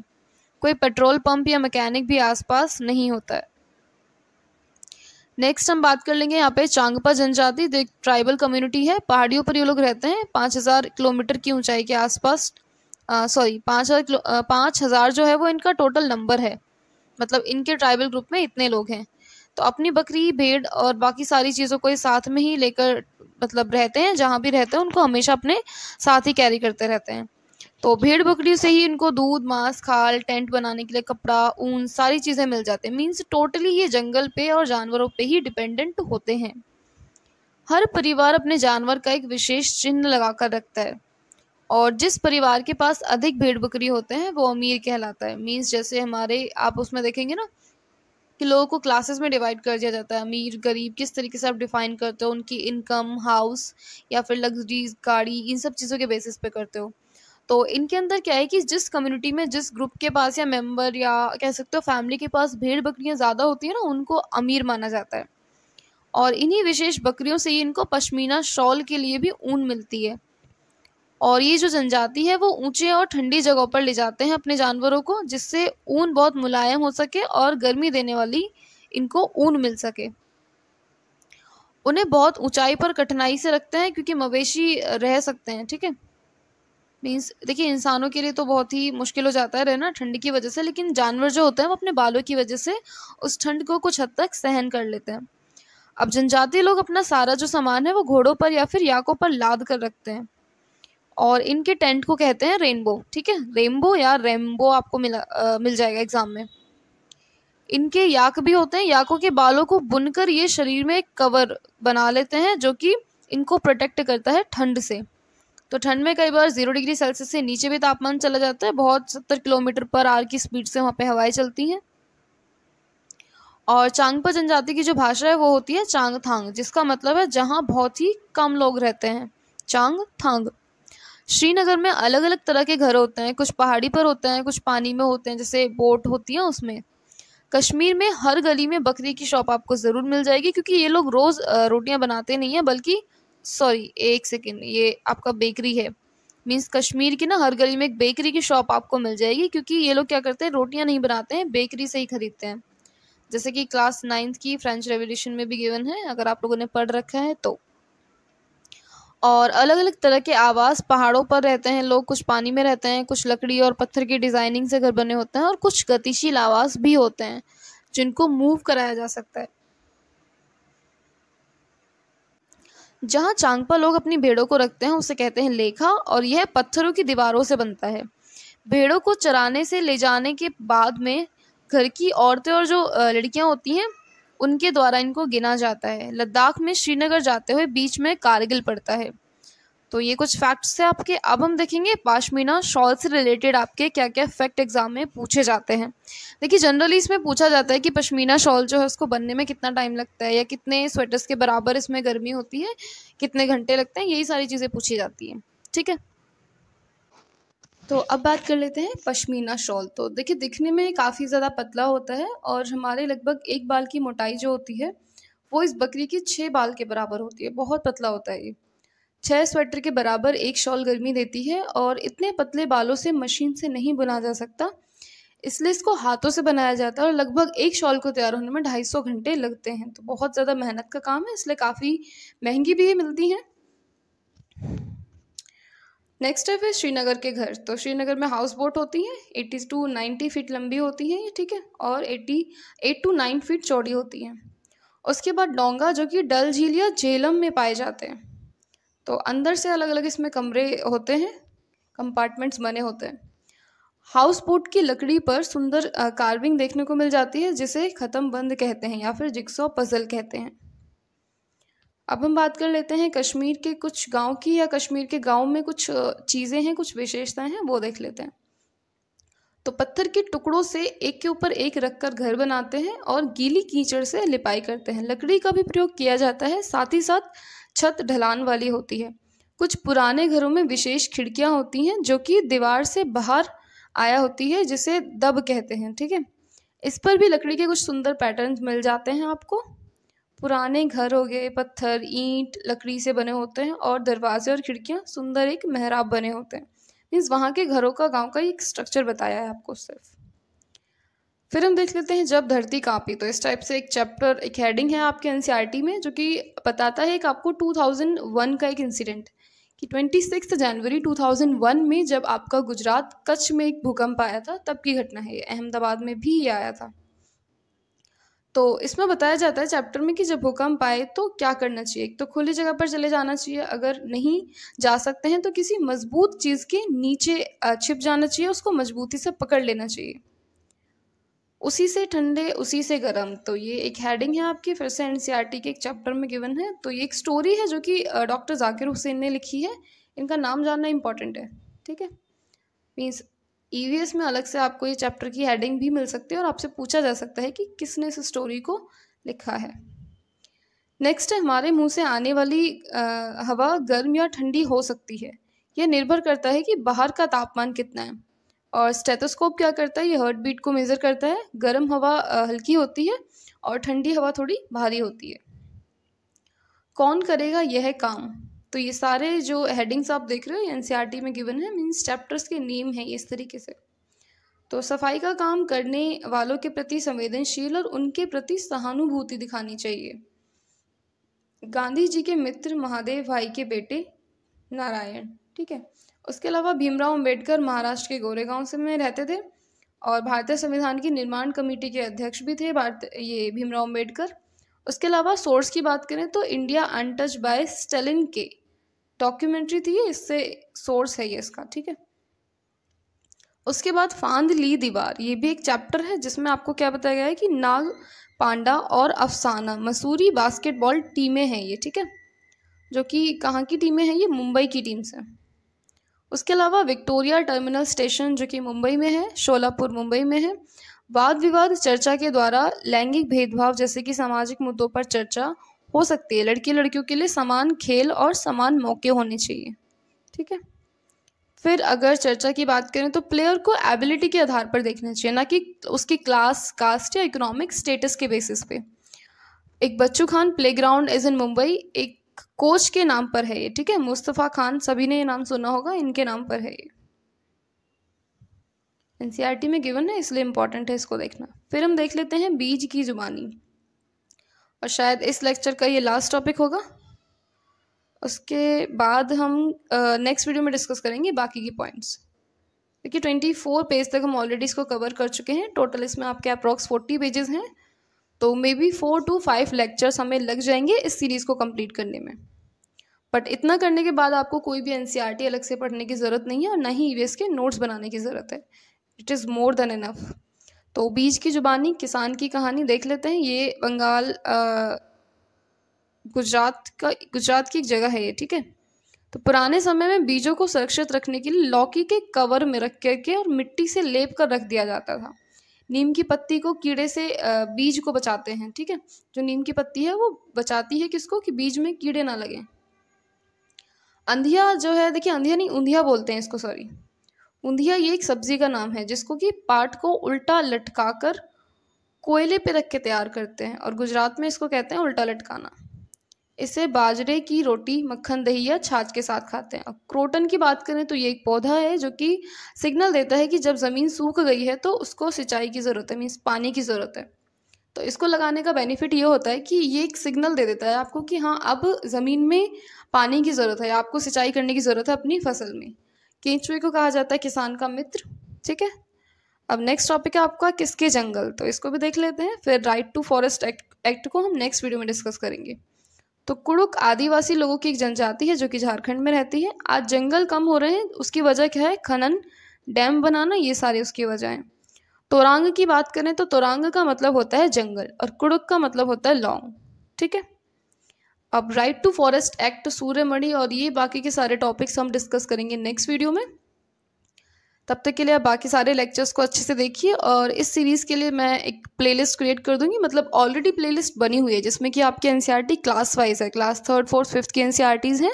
कोई पेट्रोल पंप या मैकेनिक भी आसपास नहीं होता है नेक्स्ट हम बात कर लेंगे यहाँ पे चांगपा जनजाति जो एक ट्राइबल कम्युनिटी है पहाड़ियों पर ये लोग रहते हैं पाँच हज़ार किलोमीटर की ऊंचाई के आसपास सॉरी पाँच हज़ार पाँच हज़ार जो है वो इनका टोटल नंबर है मतलब इनके ट्राइबल ग्रुप में इतने लोग हैं तो अपनी बकरी भेड़ और बाकी सारी चीज़ों को ये साथ में ही लेकर मतलब रहते हैं जहाँ भी रहते हैं उनको हमेशा अपने साथ ही कैरी करते रहते हैं तो भेड़ बकरियों से ही इनको दूध मांस खाल टेंट बनाने के लिए कपड़ा ऊन सारी चीज़ें मिल जाते हैं मीन्स टोटली ये जंगल पे और जानवरों पे ही डिपेंडेंट होते हैं हर परिवार अपने जानवर का एक विशेष चिन्ह लगाकर रखता है और जिस परिवार के पास अधिक भेड़ बकरी होते हैं वो अमीर कहलाता है मीन्स जैसे हमारे आप उसमें देखेंगे ना कि लोगों को क्लासेस में डिवाइड कर दिया जाता है अमीर गरीब किस तरीके से आप डिफाइन करते हो उनकी इनकम हाउस या फिर लग्जरीज गाड़ी इन सब चीज़ों के बेसिस पे करते हो तो इनके अंदर क्या है कि जिस कम्युनिटी में जिस ग्रुप के पास या मेंबर या कह सकते हो फैमिली के पास भेड़ बकरियाँ ज़्यादा होती हैं ना उनको अमीर माना जाता है और इन्हीं विशेष बकरियों से ही इनको पश्मीना शॉल के लिए भी ऊन मिलती है और ये जो जनजाति है वो ऊंचे और ठंडी जगहों पर ले जाते हैं अपने जानवरों को जिससे ऊन बहुत मुलायम हो सके और गर्मी देने वाली इनको ऊन मिल सके उन्हें बहुत ऊंचाई पर कठिनाई से रखते हैं क्योंकि मवेशी रह सकते हैं ठीक है मीन्स देखिए इंसानों के लिए तो बहुत ही मुश्किल हो जाता है रहना ठंड की वजह से लेकिन जानवर जो होते हैं वो अपने बालों की वजह से उस ठंड को कुछ हद तक सहन कर लेते हैं अब जनजातीय लोग अपना सारा जो सामान है वो घोड़ों पर या फिर याकों पर लाद कर रखते हैं और इनके टेंट को कहते हैं रेनबो ठीक है रेनबो या रेमबो आपको मिला आ, मिल जाएगा एग्ज़ाम में इनके याक भी होते हैं याकों के बालों को बुनकर ये शरीर में एक कवर बना लेते हैं जो कि इनको प्रोटेक्ट करता है ठंड से तो ठंड में कई बार जीरो डिग्री सेल्सियस से नीचे भी तापमान चला जाता है बहुत सत्तर किलोमीटर पर आर की स्पीड से वहाँ पे हवाएं चलती हैं और चांगपा जनजाति की जो भाषा है वो होती है चांग थांग जिसका मतलब है जहाँ बहुत ही कम लोग रहते हैं चांग थांग श्रीनगर में अलग अलग तरह के घर होते हैं कुछ पहाड़ी पर होते हैं कुछ पानी में होते हैं जैसे बोट होती है उसमें कश्मीर में हर गली में बकरी की शॉप आपको ज़रूर मिल जाएगी क्योंकि ये लोग रोज़ रोटियां बनाते नहीं हैं बल्कि सॉरी एक सेकेंड ये आपका बेकरी है मीन्स कश्मीर की ना हर गली में एक बेकरी की शॉप आपको मिल जाएगी क्योंकि ये लोग क्या करते हैं रोटियां नहीं बनाते हैं बेकरी से ही खरीदते हैं जैसे कि क्लास नाइन्थ की फ्रेंच रेवोल्यूशन में भी गिवन है अगर आप लोगों ने पढ़ रखा है तो और अलग अलग तरह के आवास पहाड़ों पर रहते हैं लोग कुछ पानी में रहते हैं कुछ लकड़ी और पत्थर की डिज़ाइनिंग से घर बने होते हैं और कुछ गतिशील आवास भी होते हैं जिनको मूव कराया जा सकता है जहाँ चांगपा लोग अपनी भेड़ों को रखते हैं उसे कहते हैं लेखा और यह पत्थरों की दीवारों से बनता है भेड़ों को चराने से ले जाने के बाद में घर की औरतें और जो लड़कियाँ होती हैं उनके द्वारा इनको गिना जाता है लद्दाख में श्रीनगर जाते हुए बीच में कारगिल पड़ता है तो ये कुछ फैक्ट्स थे आपके अब हम देखेंगे पाशमीना शॉल से रिलेटेड आपके क्या क्या फैक्ट एग्जाम में पूछे जाते हैं देखिए जनरली इसमें पूछा जाता है कि पश्मीना शॉल जो है उसको बनने में कितना टाइम लगता है या कितने स्वेटर्स के बराबर इसमें गर्मी होती है कितने घंटे लगते हैं यही सारी चीज़ें पूछी जाती हैं ठीक है तो अब बात कर लेते हैं पश्मीना शॉल तो देखिए दिखने में काफ़ी ज़्यादा पतला होता है और हमारे लगभग एक बाल की मोटाई जो होती है वो इस बकरी की छः बाल के बराबर होती है बहुत पतला होता है ये छह स्वेटर के बराबर एक शॉल गर्मी देती है और इतने पतले बालों से मशीन से नहीं बुना जा सकता इसलिए इसको हाथों से बनाया जाता है और लगभग एक शॉल को तैयार होने में ढाई सौ घंटे लगते हैं तो बहुत ज़्यादा मेहनत का काम है इसलिए काफ़ी महंगी भी मिलती हैं नेक्स्ट है फिर श्रीनगर के घर तो श्रीनगर में हाउस बोट होती हैं एट्टी टू नाइन्टी फीट लंबी होती हैं ये ठीक है और eighty eight to nine feet चौड़ी होती हैं उसके बाद डोंगा जो कि डल झील या झेलम में पाए जाते हैं तो अंदर से अलग अलग इसमें कमरे होते हैं कंपार्टमेंट्स बने होते हैं हाउस बोट की लकड़ी पर सुंदर कार्विंग देखने को मिल जाती है जिसे ख़त्म बंद कहते हैं या फिर जिक्सो पजल कहते हैं अब हम बात कर लेते हैं कश्मीर के कुछ गांव की या कश्मीर के गांव में कुछ चीज़ें हैं कुछ विशेषताएं हैं वो देख लेते हैं तो पत्थर के टुकड़ों से एक के ऊपर एक रखकर घर बनाते हैं और गीली कीचड़ से लिपाई करते हैं लकड़ी का भी प्रयोग किया जाता है साथ ही साथ छत ढलान वाली होती है कुछ पुराने घरों में विशेष खिड़कियां होती हैं जो कि दीवार से बाहर आया होती है जिसे दब कहते हैं ठीक है इस पर भी लकड़ी के कुछ सुंदर पैटर्न मिल जाते हैं आपको पुराने घर हो गए पत्थर ईंट लकड़ी से बने होते हैं और दरवाजे और खिड़कियाँ सुंदर एक मेहराब बने होते हैं मीन्स वहाँ के घरों का गाँव का एक स्ट्रक्चर बताया है आपको सिर्फ फिर हम देख लेते हैं जब धरती कांपी तो इस टाइप से एक चैप्टर एक हेडिंग है आपके एन e में जो कि बताता है एक आपको 2001 का एक इंसिडेंट कि 26 जनवरी 2001 में जब आपका गुजरात कच्छ में एक भूकंप आया था तब की घटना है अहमदाबाद में भी ये आया था तो इसमें बताया जाता है चैप्टर में कि जब भूकंप आए तो क्या करना चाहिए एक तो खुली जगह पर चले जाना चाहिए अगर नहीं जा सकते हैं तो किसी मजबूत चीज़ के नीचे छिप जाना चाहिए उसको मजबूती से पकड़ लेना चाहिए उसी से ठंडे उसी से गर्म तो ये एक हेडिंग है आपकी फिर से एन e के एक चैप्टर में गिवन है तो ये एक स्टोरी है जो कि डॉक्टर जाकिर हुसैन ने लिखी है इनका नाम जानना इम्पॉर्टेंट है ठीक है मीन्स ई e में अलग से आपको ये चैप्टर की हेडिंग भी मिल सकती है और आपसे पूछा जा सकता है कि किसने इस स्टोरी को लिखा है नेक्स्ट है हमारे मुंह से आने वाली आ, हवा गर्म या ठंडी हो सकती है यह निर्भर करता है कि बाहर का तापमान कितना है और स्टेथोस्कोप क्या करता है ये हर्ट बीट को मेज़र करता है गर्म हवा हल्की होती है और ठंडी हवा थोड़ी भारी होती है कौन करेगा यह काम तो ये सारे जो हेडिंग्स आप देख रहे हो एन e में गिवन है मीन्स चैप्टर्स के नेम हैं इस तरीके से तो सफाई का काम करने वालों के प्रति संवेदनशील और उनके प्रति सहानुभूति दिखानी चाहिए गांधी जी के मित्र महादेव भाई के बेटे नारायण ठीक है उसके अलावा भीमराव अंबेडकर महाराष्ट्र के गोरेगांव से में रहते थे और भारतीय संविधान की निर्माण कमेटी के अध्यक्ष भी थे भारत ये भीमराव अम्बेडकर उसके अलावा सोर्स की बात करें तो इंडिया अनटच बाय स्टेलिन के डॉक्यूमेंट्री थी ये इससे सोर्स है ये इसका ठीक है उसके बाद फांद ली दीवार ये भी एक चैप्टर है जिसमें आपको क्या बताया गया है कि नाग पांडा और अफसाना मसूरी बास्केटबॉल टीमें हैं ये ठीक है जो कि कहाँ की टीमें हैं ये मुंबई की टीम्स हैं उसके अलावा विक्टोरिया टर्मिनल स्टेशन जो कि मुंबई में है शोलापुर मुंबई में है वाद विवाद चर्चा के द्वारा लैंगिक भेदभाव जैसे कि सामाजिक मुद्दों पर चर्चा हो सकती है लड़की लड़कियों के लिए समान खेल और समान मौके होने चाहिए ठीक है फिर अगर चर्चा की बात करें तो प्लेयर को एबिलिटी के आधार पर देखना चाहिए ना कि उसकी क्लास कास्ट या इकोनॉमिक स्टेटस के बेसिस पे एक Bachchu Khan playground is in Mumbai एक कोच के नाम पर है ये ठीक है मुस्तफ़ा खान सभी ने ये नाम सुना होगा इनके नाम पर है ये एन e में गिवन है इसलिए इम्पॉर्टेंट है इसको देखना फिर हम देख लेते हैं बीज की ज़ुबानी और शायद इस लेक्चर का ये लास्ट टॉपिक होगा उसके बाद हम नेक्स्ट वीडियो में डिस्कस करेंगे बाकी की पॉइंट्स देखिए ट्वेंटी फोर पेज तक हम ऑलरेडी इसको कवर कर चुके हैं टोटल इसमें आपके अप्रॉक्स फोर्टी पेजेस हैं तो may be four to five lectures हमें लग जाएंगे इस सीरीज़ को कंप्लीट करने में बट इतना करने के बाद आपको कोई भी एन e अलग से पढ़ने की ज़रूरत नहीं है और ना ही ईवीएस e के नोट्स बनाने की ज़रूरत है it is more than enough तो बीज की जुबानी किसान की कहानी देख लेते हैं ये बंगाल गुजरात का गुजरात की एक जगह है ये ठीक है तो पुराने समय में बीजों को सुरक्षित रखने के लिए लौकी के कवर में रख करके और मिट्टी से लेप कर रख दिया जाता था नीम की पत्ती को कीड़े से बीज को बचाते हैं ठीक है जो नीम की पत्ती है वो बचाती है किसको कि बीज में कीड़े ना लगें अंधिया जो है देखिए अंधिया नहीं उंधिया बोलते हैं इसको सॉरी उंधिया ये एक सब्जी का नाम है जिसको कि पाट को उल्टा लटका कर कोयले पे रख के तैयार करते हैं और गुजरात में इसको कहते हैं उल्टा लटकाना इसे बाजरे की रोटी मक्खन दही या छाछ के साथ खाते हैं क्रोटन की बात करें तो ये एक पौधा है जो कि सिग्नल देता है कि जब ज़मीन सूख गई है तो उसको सिंचाई की ज़रूरत है मीन्स पानी की ज़रूरत है तो इसको लगाने का बेनिफिट ये होता है कि ये एक सिग्नल दे देता है आपको कि हाँ अब ज़मीन में पानी की ज़रूरत है आपको सिंचाई करने की ज़रूरत है अपनी फसल में केंचुए को कहा जाता है किसान का मित्र ठीक है अब नेक्स्ट टॉपिक है आपका किसके जंगल तो इसको भी देख लेते हैं फिर राइट टू फॉरेस्ट एक्ट को हम नेक्स्ट वीडियो में डिस्कस करेंगे तो कुड़ुक आदिवासी लोगों की एक जनजाति है जो कि झारखंड में रहती है आज जंगल कम हो रहे हैं उसकी वजह क्या है खनन डैम बनाना ये सारी उसकी वजह है तोरांग की बात करें तो तोरांग का मतलब होता है जंगल और कुड़ुक का मतलब होता है लौंग ठीक है अब right to forest act Suryamani और ये बाकी के सारे टॉपिक्स हम डिस्कस करेंगे नेक्स्ट वीडियो में तब तक के लिए आप बाकी सारे लेक्चर्स को अच्छे से देखिए और इस सीरीज़ के लिए मैं एक प्लेलिस्ट क्रिएट कर दूंगी मतलब ऑलरेडी प्लेलिस्ट बनी हुई है जिसमें कि आपके एनसीईआरटी क्लास वाइज है क्लास थर्ड फोर्थ फिफ्थ की एनसीईआरटीज़ हैं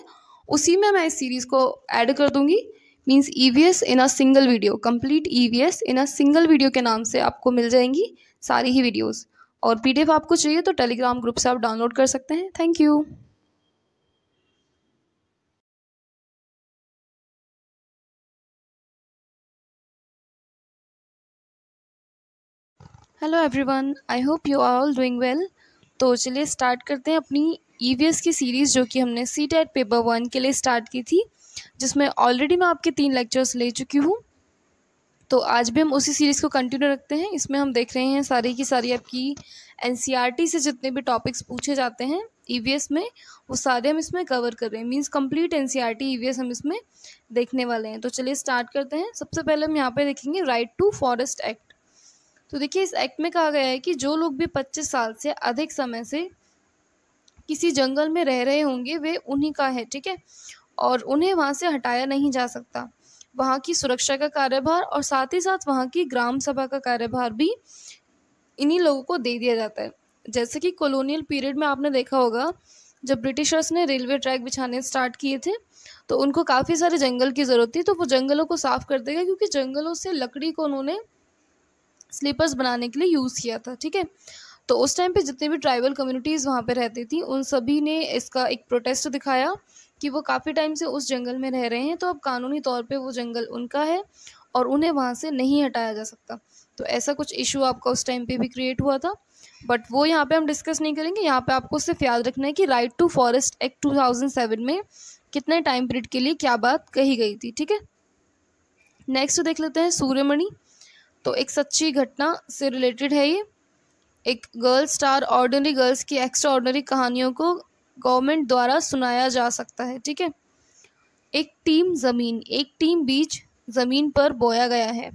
उसी में मैं इस सीरीज़ को ऐड कर दूंगी means E V S in a single video complete E V S in a single video के नाम से आपको मिल जाएंगी सारी ही वीडियोज़ और पी डी एफ आपको चाहिए तो टेलीग्राम ग्रुप से आप डाउनलोड कर सकते हैं thank you hello everyone I hope you are all doing well तो चलिए स्टार्ट करते हैं अपनी ई e की सीरीज़ जो कि हमने सी टेट पेपर वन के लिए स्टार्ट की थी जिसमें ऑलरेडी मैं आपके तीन लेक्चर्स ले चुकी हूँ तो आज भी हम उसी सीरीज़ को कंटिन्यू रखते हैं इसमें हम देख रहे हैं सारी की सारी आपकी एन e से जितने भी टॉपिक्स पूछे जाते हैं ई e में वो सारे हम इसमें कवर कर रहे हैं means complete N C R T E हम इसमें देखने वाले हैं तो चलिए स्टार्ट करते हैं सबसे पहले हम यहाँ पर देखेंगे राइट टू फॉरेस्ट एक्ट तो देखिए इस एक्ट में कहा गया है कि जो लोग भी पच्चीस साल से अधिक समय से किसी जंगल में रह रहे होंगे वे उन्हीं का है ठीक है और उन्हें वहाँ से हटाया नहीं जा सकता वहाँ की सुरक्षा का कार्यभार और साथ ही साथ वहाँ की ग्राम सभा का कार्यभार भी इन्हीं लोगों को दे दिया जाता है जैसे कि कॉलोनियल पीरियड में आपने देखा होगा जब ब्रिटिशर्स ने रेलवे ट्रैक बिछाने स्टार्ट किए थे तो उनको काफ़ी सारे जंगल की ज़रूरत थी तो वो जंगलों को साफ़ कर देगा क्योंकि जंगलों से लकड़ी को उन्होंने स्लीपर्स बनाने के लिए यूज़ किया था ठीक है तो उस टाइम पे जितने भी ट्राइबल कम्युनिटीज़ वहाँ पे रहती थी उन सभी ने इसका एक प्रोटेस्ट दिखाया कि वो काफ़ी टाइम से उस जंगल में रह रहे हैं तो अब कानूनी तौर पे वो जंगल उनका है और उन्हें वहाँ से नहीं हटाया जा सकता तो ऐसा कुछ इशू आपका उस टाइम पे भी क्रिएट हुआ था बट वो यहाँ पे हम डिस्कस नहीं करेंगे यहाँ पे आपको सिर्फ याद रखना है कि right to forest act two में कितने टाइम पीरियड के लिए क्या बात कही गई थी ठीक है नेक्स्ट देख लेते हैं सूर्यमणि तो एक सच्ची घटना से रिलेटेड है ये एक गर्ल स्टार ऑर्डिनरी गर्ल्स की एक्स्ट्रा ऑर्डनरी कहानियों को गवर्नमेंट द्वारा सुनाया जा सकता है ठीक है एक टीम ज़मीन एक टीम बीच ज़मीन पर बोया गया है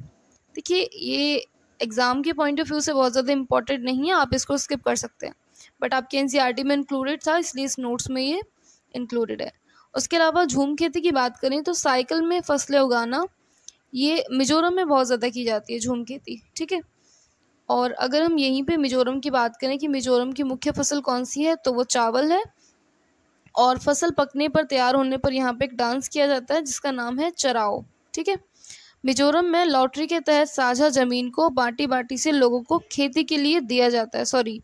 देखिए ये एग्ज़ाम के पॉइंट ऑफ व्यू से बहुत ज़्यादा इंपॉर्टेंट नहीं है आप इसको स्किप कर सकते हैं बट आपके एन e में इंक्लूडेड था इसलिए इस नोट्स में ये इंक्लूडेड है उसके अलावा झूम खेती की बात करें तो साइकिल में फसलें उगाना ये मिजोरम में बहुत ज़्यादा की जाती है झूम खेती ठीक है और अगर हम यहीं पे मिजोरम की बात करें कि मिजोरम की मुख्य फसल कौन सी है तो वो चावल है और फसल पकने पर तैयार होने पर यहाँ पे एक डांस किया जाता है जिसका नाम है चराओ ठीक है मिजोरम में लॉटरी के तहत साझा ज़मीन को बाटी बाटी से लोगों को खेती के लिए दिया जाता है सॉरी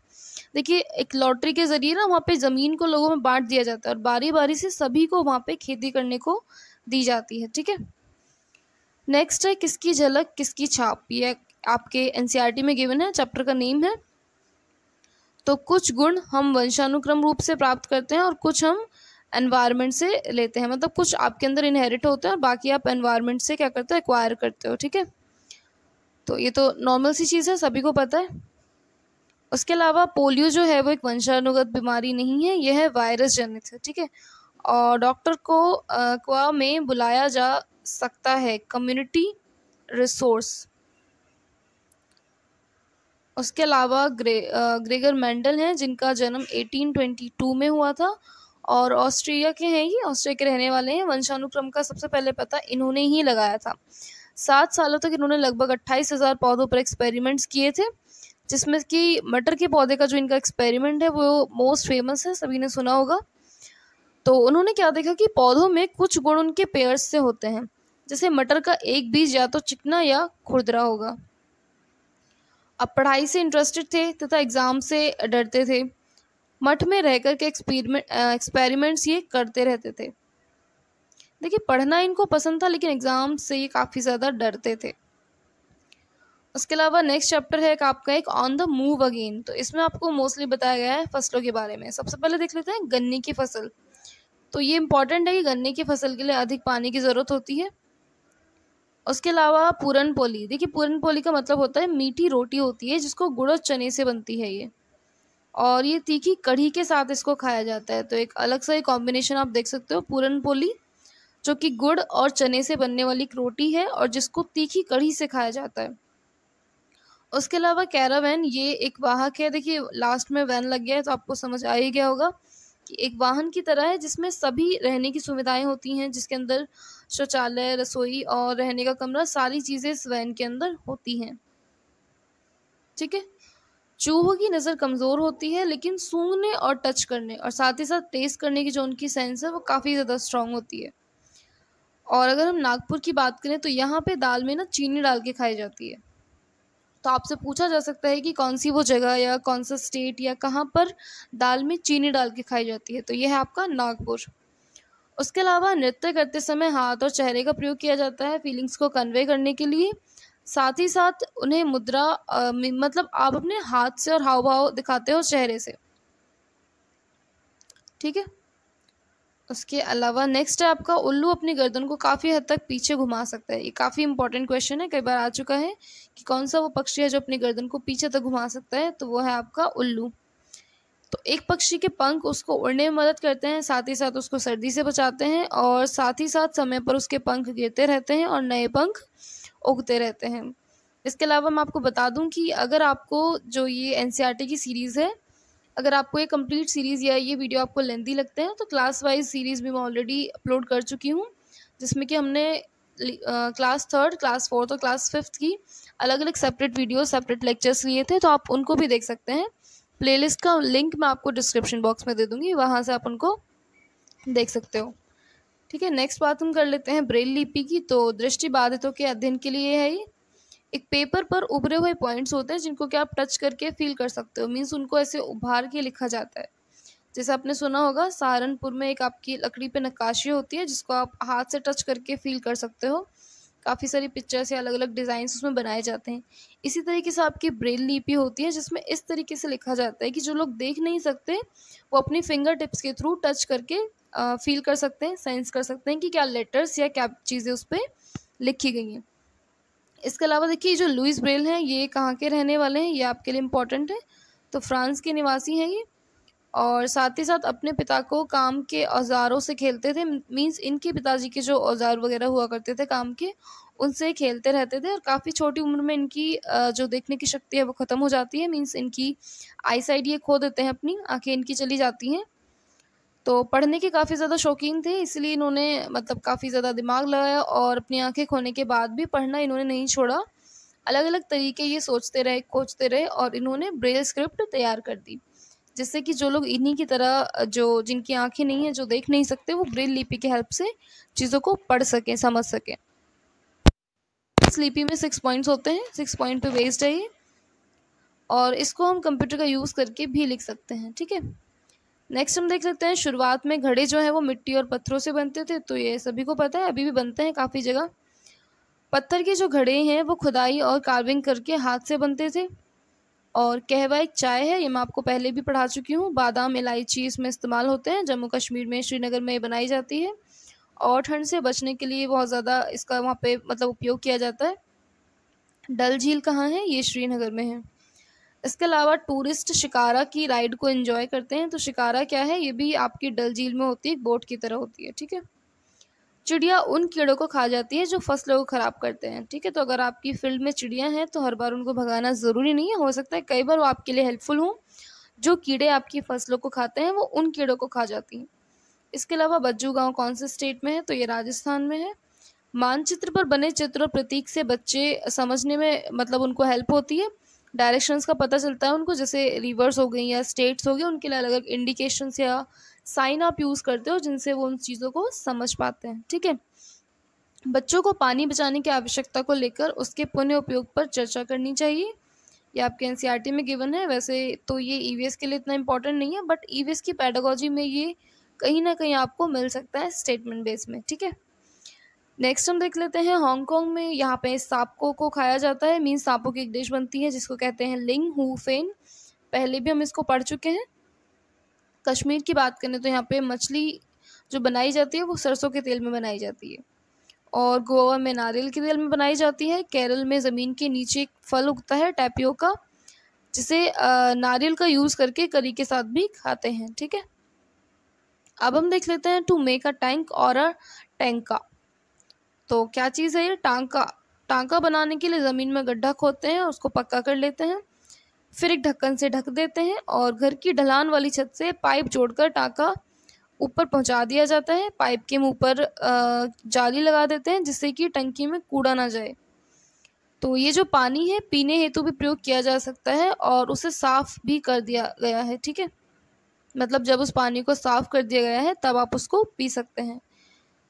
देखिए एक लॉटरी के ज़रिए ना वहाँ पे ज़मीन को लोगों में बांट दिया जाता है और बारी बारी से सभी को वहाँ पे खेती करने को दी जाती है ठीक है नेक्स्ट है किसकी झलक किसकी छाप ये आपके एनसीईआरटी e में गिवन है चैप्टर का नेम है तो कुछ गुण हम वंशानुक्रम रूप से प्राप्त करते हैं और कुछ हम एनवायरनमेंट से लेते हैं मतलब कुछ आपके अंदर इनहेरिट होते हैं और बाकी आप एनवायरनमेंट से क्या करते हो एक्वायर करते हो ठीक है तो ये तो नॉर्मल सी चीज़ है सभी को पता है उसके अलावा पोलियो जो है वो एक वंशानुगत बीमारी नहीं है यह है वायरस जनित है ठीक है और डॉक्टर को आ, क्वा में बुलाया जा सकता है कम्युनिटी रिसोर्स उसके अलावा ग्रे ग्रेगर मैंडल हैं जिनका जन्म 1822 में हुआ था और ऑस्ट्रिया के हैं ये ऑस्ट्रिया के रहने वाले हैं वंशानुक्रम का सबसे पहले पता इन्होंने ही लगाया था सात सालों तक इन्होंने लगभग अट्ठाईस हज़ार पौधों पर एक्सपेरिमेंट्स किए थे जिसमें कि मटर के पौधे का जो इनका एक्सपेरिमेंट है वो मोस्ट फेमस है सभी ने सुना होगा तो उन्होंने क्या देखा कि पौधों में कुछ गुण उनके पेयर्स से होते हैं जैसे मटर का एक बीज या तो चिकना या खुरदरा होगा अब पढ़ाई से इंटरेस्टेड थे तथा एग्ज़ाम से डरते थे मठ में रह कर के एक्सपेरिमेंट एक्सपेरिमेंट्स ये करते रहते थे देखिए पढ़ना इनको पसंद था लेकिन एग्ज़ाम से ये काफ़ी ज़्यादा डरते थे उसके अलावा नेक्स्ट चैप्टर है एक आपका एक ऑन द मूव अगेन तो इसमें आपको मोस्टली बताया गया है फसलों के बारे में सबसे पहले देख लेते हैं गन्ने की फसल तो ये इम्पॉर्टेंट है कि गन्ने की फसल के लिए अधिक पानी की ज़रूरत होती है उसके अलावा पूरन पोली देखिए पूरन पोली का मतलब होता है मीठी रोटी होती है जिसको गुड़ और चने से बनती है ये और ये तीखी कढ़ी के साथ इसको खाया जाता है तो एक अलग सा ही कॉम्बिनेशन आप देख सकते हो पूरन पोली जो कि गुड़ और चने से बनने वाली एक रोटी है और जिसको तीखी कढ़ी से खाया जाता है उसके अलावा कैरावैन ये एक वाहक है देखिए लास्ट में वैन लग गया है तो आपको समझ आ ही गया होगा एक वाहन की तरह है जिसमें सभी रहने की सुविधाएं होती हैं जिसके अंदर शौचालय रसोई और रहने का कमरा सारी चीज़ें इस वैन के अंदर होती हैं ठीक है चूहों की नज़र कमज़ोर होती है लेकिन सूंघने और टच करने और साथ ही साथ टेस्ट करने की जो उनकी सेंस है वो काफ़ी ज़्यादा स्ट्रॉन्ग होती है और अगर हम नागपुर की बात करें तो यहाँ पे दाल में ना चीनी डाल के खाई जाती है तो आपसे पूछा जा सकता है कि कौन सी वो जगह या कौन सा स्टेट या कहाँ पर दाल में चीनी डाल के खाई जाती है तो ये है आपका नागपुर उसके अलावा नृत्य करते समय हाथ और चेहरे का प्रयोग किया जाता है फीलिंग्स को कन्वे करने के लिए साथ ही साथ उन्हें मुद्रा आ, मतलब आप अपने हाथ से और हाव भाव दिखाते हो चेहरे से ठीक है उसके अलावा नेक्स्ट है आपका उल्लू अपनी गर्दन को काफ़ी हद तक पीछे घुमा सकता है ये काफ़ी इंपॉर्टेंट क्वेश्चन है कई बार आ चुका है कि कौन सा वो पक्षी है जो अपनी गर्दन को पीछे तक घुमा सकता है तो वो है आपका उल्लू तो एक पक्षी के पंख उसको उड़ने में मदद करते हैं साथ ही साथ उसको सर्दी से बचाते हैं और साथ ही साथ समय पर उसके पंख गिरते रहते हैं और नए पंख उगते रहते हैं इसके अलावा मैं आपको बता दूं कि अगर आपको जो ये एन e की सीरीज़ है अगर आपको ये कंप्लीट सीरीज़ या ये वीडियो आपको लेंदी लगते हैं तो क्लास वाइज सीरीज़ भी मैं ऑलरेडी अपलोड कर चुकी हूँ जिसमें कि हमने क्लास थर्ड क्लास फोर्थ और क्लास फिफ्थ की अलग अलग सेपरेट वीडियो सेपरेट लेक्चर्स लिए थे तो आप उनको भी देख सकते हैं प्लेलिस्ट का लिंक मैं आपको डिस्क्रिप्शन बॉक्स में दे दूँगी वहाँ से आप उनको देख सकते हो ठीक है नेक्स्ट बात हम कर लेते हैं ब्रेल लिपि की तो दृष्टि बाधितों के अध्ययन के लिए है ये एक पेपर पर उभरे हुए पॉइंट्स होते हैं जिनको कि आप टच करके फील कर सकते हो मीन्स उनको ऐसे उभार के लिखा जाता है जैसे आपने सुना होगा सहारनपुर में एक आपकी लकड़ी पे नक्काशी होती है जिसको आप हाथ से टच करके फील कर सकते हो काफ़ी सारी पिक्चर्स या अलग अलग डिज़ाइंस उसमें बनाए जाते हैं इसी तरीके से आपकी ब्रेल लिपि होती है जिसमें इस तरीके से लिखा जाता है कि जो लोग देख नहीं सकते वो अपनी फिंगर टिप्स के थ्रू टच करके फील कर सकते हैं साइंस कर सकते हैं कि क्या लेटर्स या क्या चीज़ें उस पर लिखी गई हैं इसके अलावा देखिए जो लुइस ब्रेल हैं ये कहाँ के रहने वाले हैं ये आपके लिए इम्पोर्टेंट है तो फ्रांस के निवासी हैं ये और साथ ही साथ अपने पिता को काम के औजारों से खेलते थे मीन्स इनके पिताजी के जो औजार वगैरह हुआ करते थे काम के उनसे खेलते रहते थे और काफ़ी छोटी उम्र में इनकी जो देखने की शक्ति है वो ख़त्म हो जाती है मीन्स इनकी आईसाइड ये खो देते हैं अपनी आंखें इनकी चली जाती हैं तो पढ़ने के काफ़ी ज़्यादा शौकीन थे इसलिए इन्होंने मतलब काफ़ी ज़्यादा दिमाग लगाया और अपनी आंखें खोने के बाद भी पढ़ना इन्होंने नहीं छोड़ा अलग अलग तरीके ये सोचते रहे खोजते रहे और इन्होंने ब्रेल स्क्रिप्ट तैयार कर दी जिससे कि जो लोग इन्हीं की तरह जो जिनकी आंखें नहीं हैं जो देख नहीं सकते वो ब्रेल लिपि की हेल्प से चीज़ों को पढ़ सकें समझ सकें इस लिपि में सिक्स पॉइंट्स होते हैं सिक्स पॉइंट पे बेस्ड है ये और इसको हम कंप्यूटर का यूज़ करके भी लिख सकते हैं ठीक है नेक्स्ट हम देख सकते हैं शुरुआत में घड़े जो है वो मिट्टी और पत्थरों से बनते थे तो ये सभी को पता है अभी भी बनते हैं काफ़ी जगह पत्थर के जो घड़े हैं वो खुदाई और कार्विंग करके हाथ से बनते थे और कहवा एक चाय है ये मैं आपको पहले भी पढ़ा चुकी हूँ बादाम इलायची इसमें इस्तेमाल होते हैं जम्मू कश्मीर में श्रीनगर में बनाई जाती है और ठंड से बचने के लिए बहुत ज़्यादा इसका वहाँ पे मतलब उपयोग किया जाता है डल झील कहाँ है ये श्रीनगर में है इसके अलावा टूरिस्ट शिकारा की राइड को एंजॉय करते हैं तो शिकारा क्या है ये भी आपकी डल झील में होती है बोट की तरह होती है ठीक है चिड़िया उन कीड़ों को खा जाती है जो फसलों को ख़राब करते हैं ठीक है तो अगर आपकी फील्ड में चिड़िया हैं तो हर बार उनको भगाना ज़रूरी नहीं है हो सकता है कई बार वो आपके लिए हेल्पफुल हों जो कीड़े आपकी फसलों को खाते हैं वो उन कीड़ों को खा जाती हैं इसके अलावा बज्जू गांव कौन से स्टेट में है तो ये राजस्थान में है मानचित्र पर बने चित्र और प्रतीक से बच्चे समझने में मतलब उनको हेल्प होती है डायरेक्शंस का पता चलता है उनको जैसे रिवर्स हो गई या स्टेट्स हो गए उनके लिए अलग अलग इंडिकेशंस या साइन आप यूज़ करते हो जिनसे वो उन चीज़ों को समझ पाते हैं ठीक है बच्चों को पानी बचाने की आवश्यकता को लेकर उसके पुनः उपयोग पर चर्चा करनी चाहिए ये आपके एन e में गिवन है वैसे तो ये ई e के लिए इतना इंपॉर्टेंट नहीं है बट ई e की पैडागोजी में ये कहीं ना कहीं आपको मिल सकता है स्टेटमेंट बेस में ठीक है नेक्स्ट हम देख लेते हैं हांगकांग में यहाँ पे सांपों को खाया जाता है मीन सांपों की एक डिश बनती है जिसको कहते हैं लिंग हु फेन पहले भी हम इसको पढ़ चुके हैं कश्मीर की बात करें तो यहाँ पे मछली जो बनाई जाती है वो सरसों के तेल में बनाई जाती है और गोवा में नारियल के तेल में बनाई जाती है केरल में ज़मीन के नीचे एक फल उगता है टैपियो का जिसे नारियल का यूज़ करके करी के साथ भी खाते हैं ठीक है अब हम देख लेते हैं टू मेक अ टैंक और अ टैंका तो क्या चीज़ है ये टांका टांका बनाने के लिए ज़मीन में गड्ढा खोदते हैं उसको पक्का कर लेते हैं फिर एक ढक्कन से ढक देते हैं और घर की ढलान वाली छत से पाइप जोड़कर टांका ऊपर पहुंचा दिया जाता है पाइप के मुंह पर जाली लगा देते हैं जिससे कि टंकी में कूड़ा ना जाए तो ये जो पानी है पीने हेतु भी प्रयोग किया जा सकता है और उसे साफ़ भी कर दिया गया है ठीक है मतलब जब उस पानी को साफ़ कर दिया गया है तब आप उसको पी सकते हैं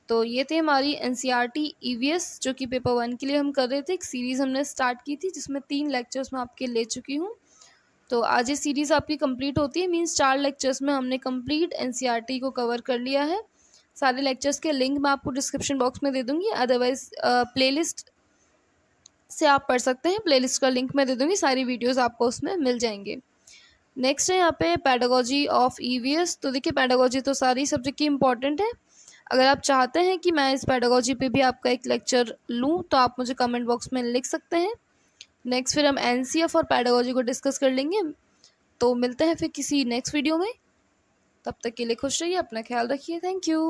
तो ये थे हमारी N C R T E V S जो कि पेपर वन के लिए हम कर रहे थे एक सीरीज़ हमने स्टार्ट की थी जिसमें तीन लेक्चर्स मैं आपके ले चुकी हूँ तो आज ये सीरीज़ आपकी कंप्लीट होती है मींस चार लेक्चर्स में हमने complete N C R T को कवर कर लिया है सारे लेक्चर्स के लिंक मैं आपको डिस्क्रिप्शन बॉक्स में दे दूँगी अदरवाइज़ लिस्ट से आप पढ़ सकते हैं लिस्ट का लिंक मैं दे दूँगी सारी वीडियोज़ आपको उसमें मिल जाएंगे नेक्स्ट है यहाँ पे पैडागोजी ऑफ ई तो देखिए पैडागोजी तो सारी सब्जेक्ट की इंपॉर्टेंट है अगर आप चाहते हैं कि मैं इस पैडागोजी पे भी आपका एक लेक्चर लूँ तो आप मुझे कमेंट बॉक्स में लिख सकते हैं नेक्स्ट फिर हम एन और पैडागोजी को डिस्कस कर लेंगे तो मिलते हैं फिर किसी नेक्स्ट वीडियो में तब तक के लिए खुश रहिए अपना ख्याल रखिए थैंक यू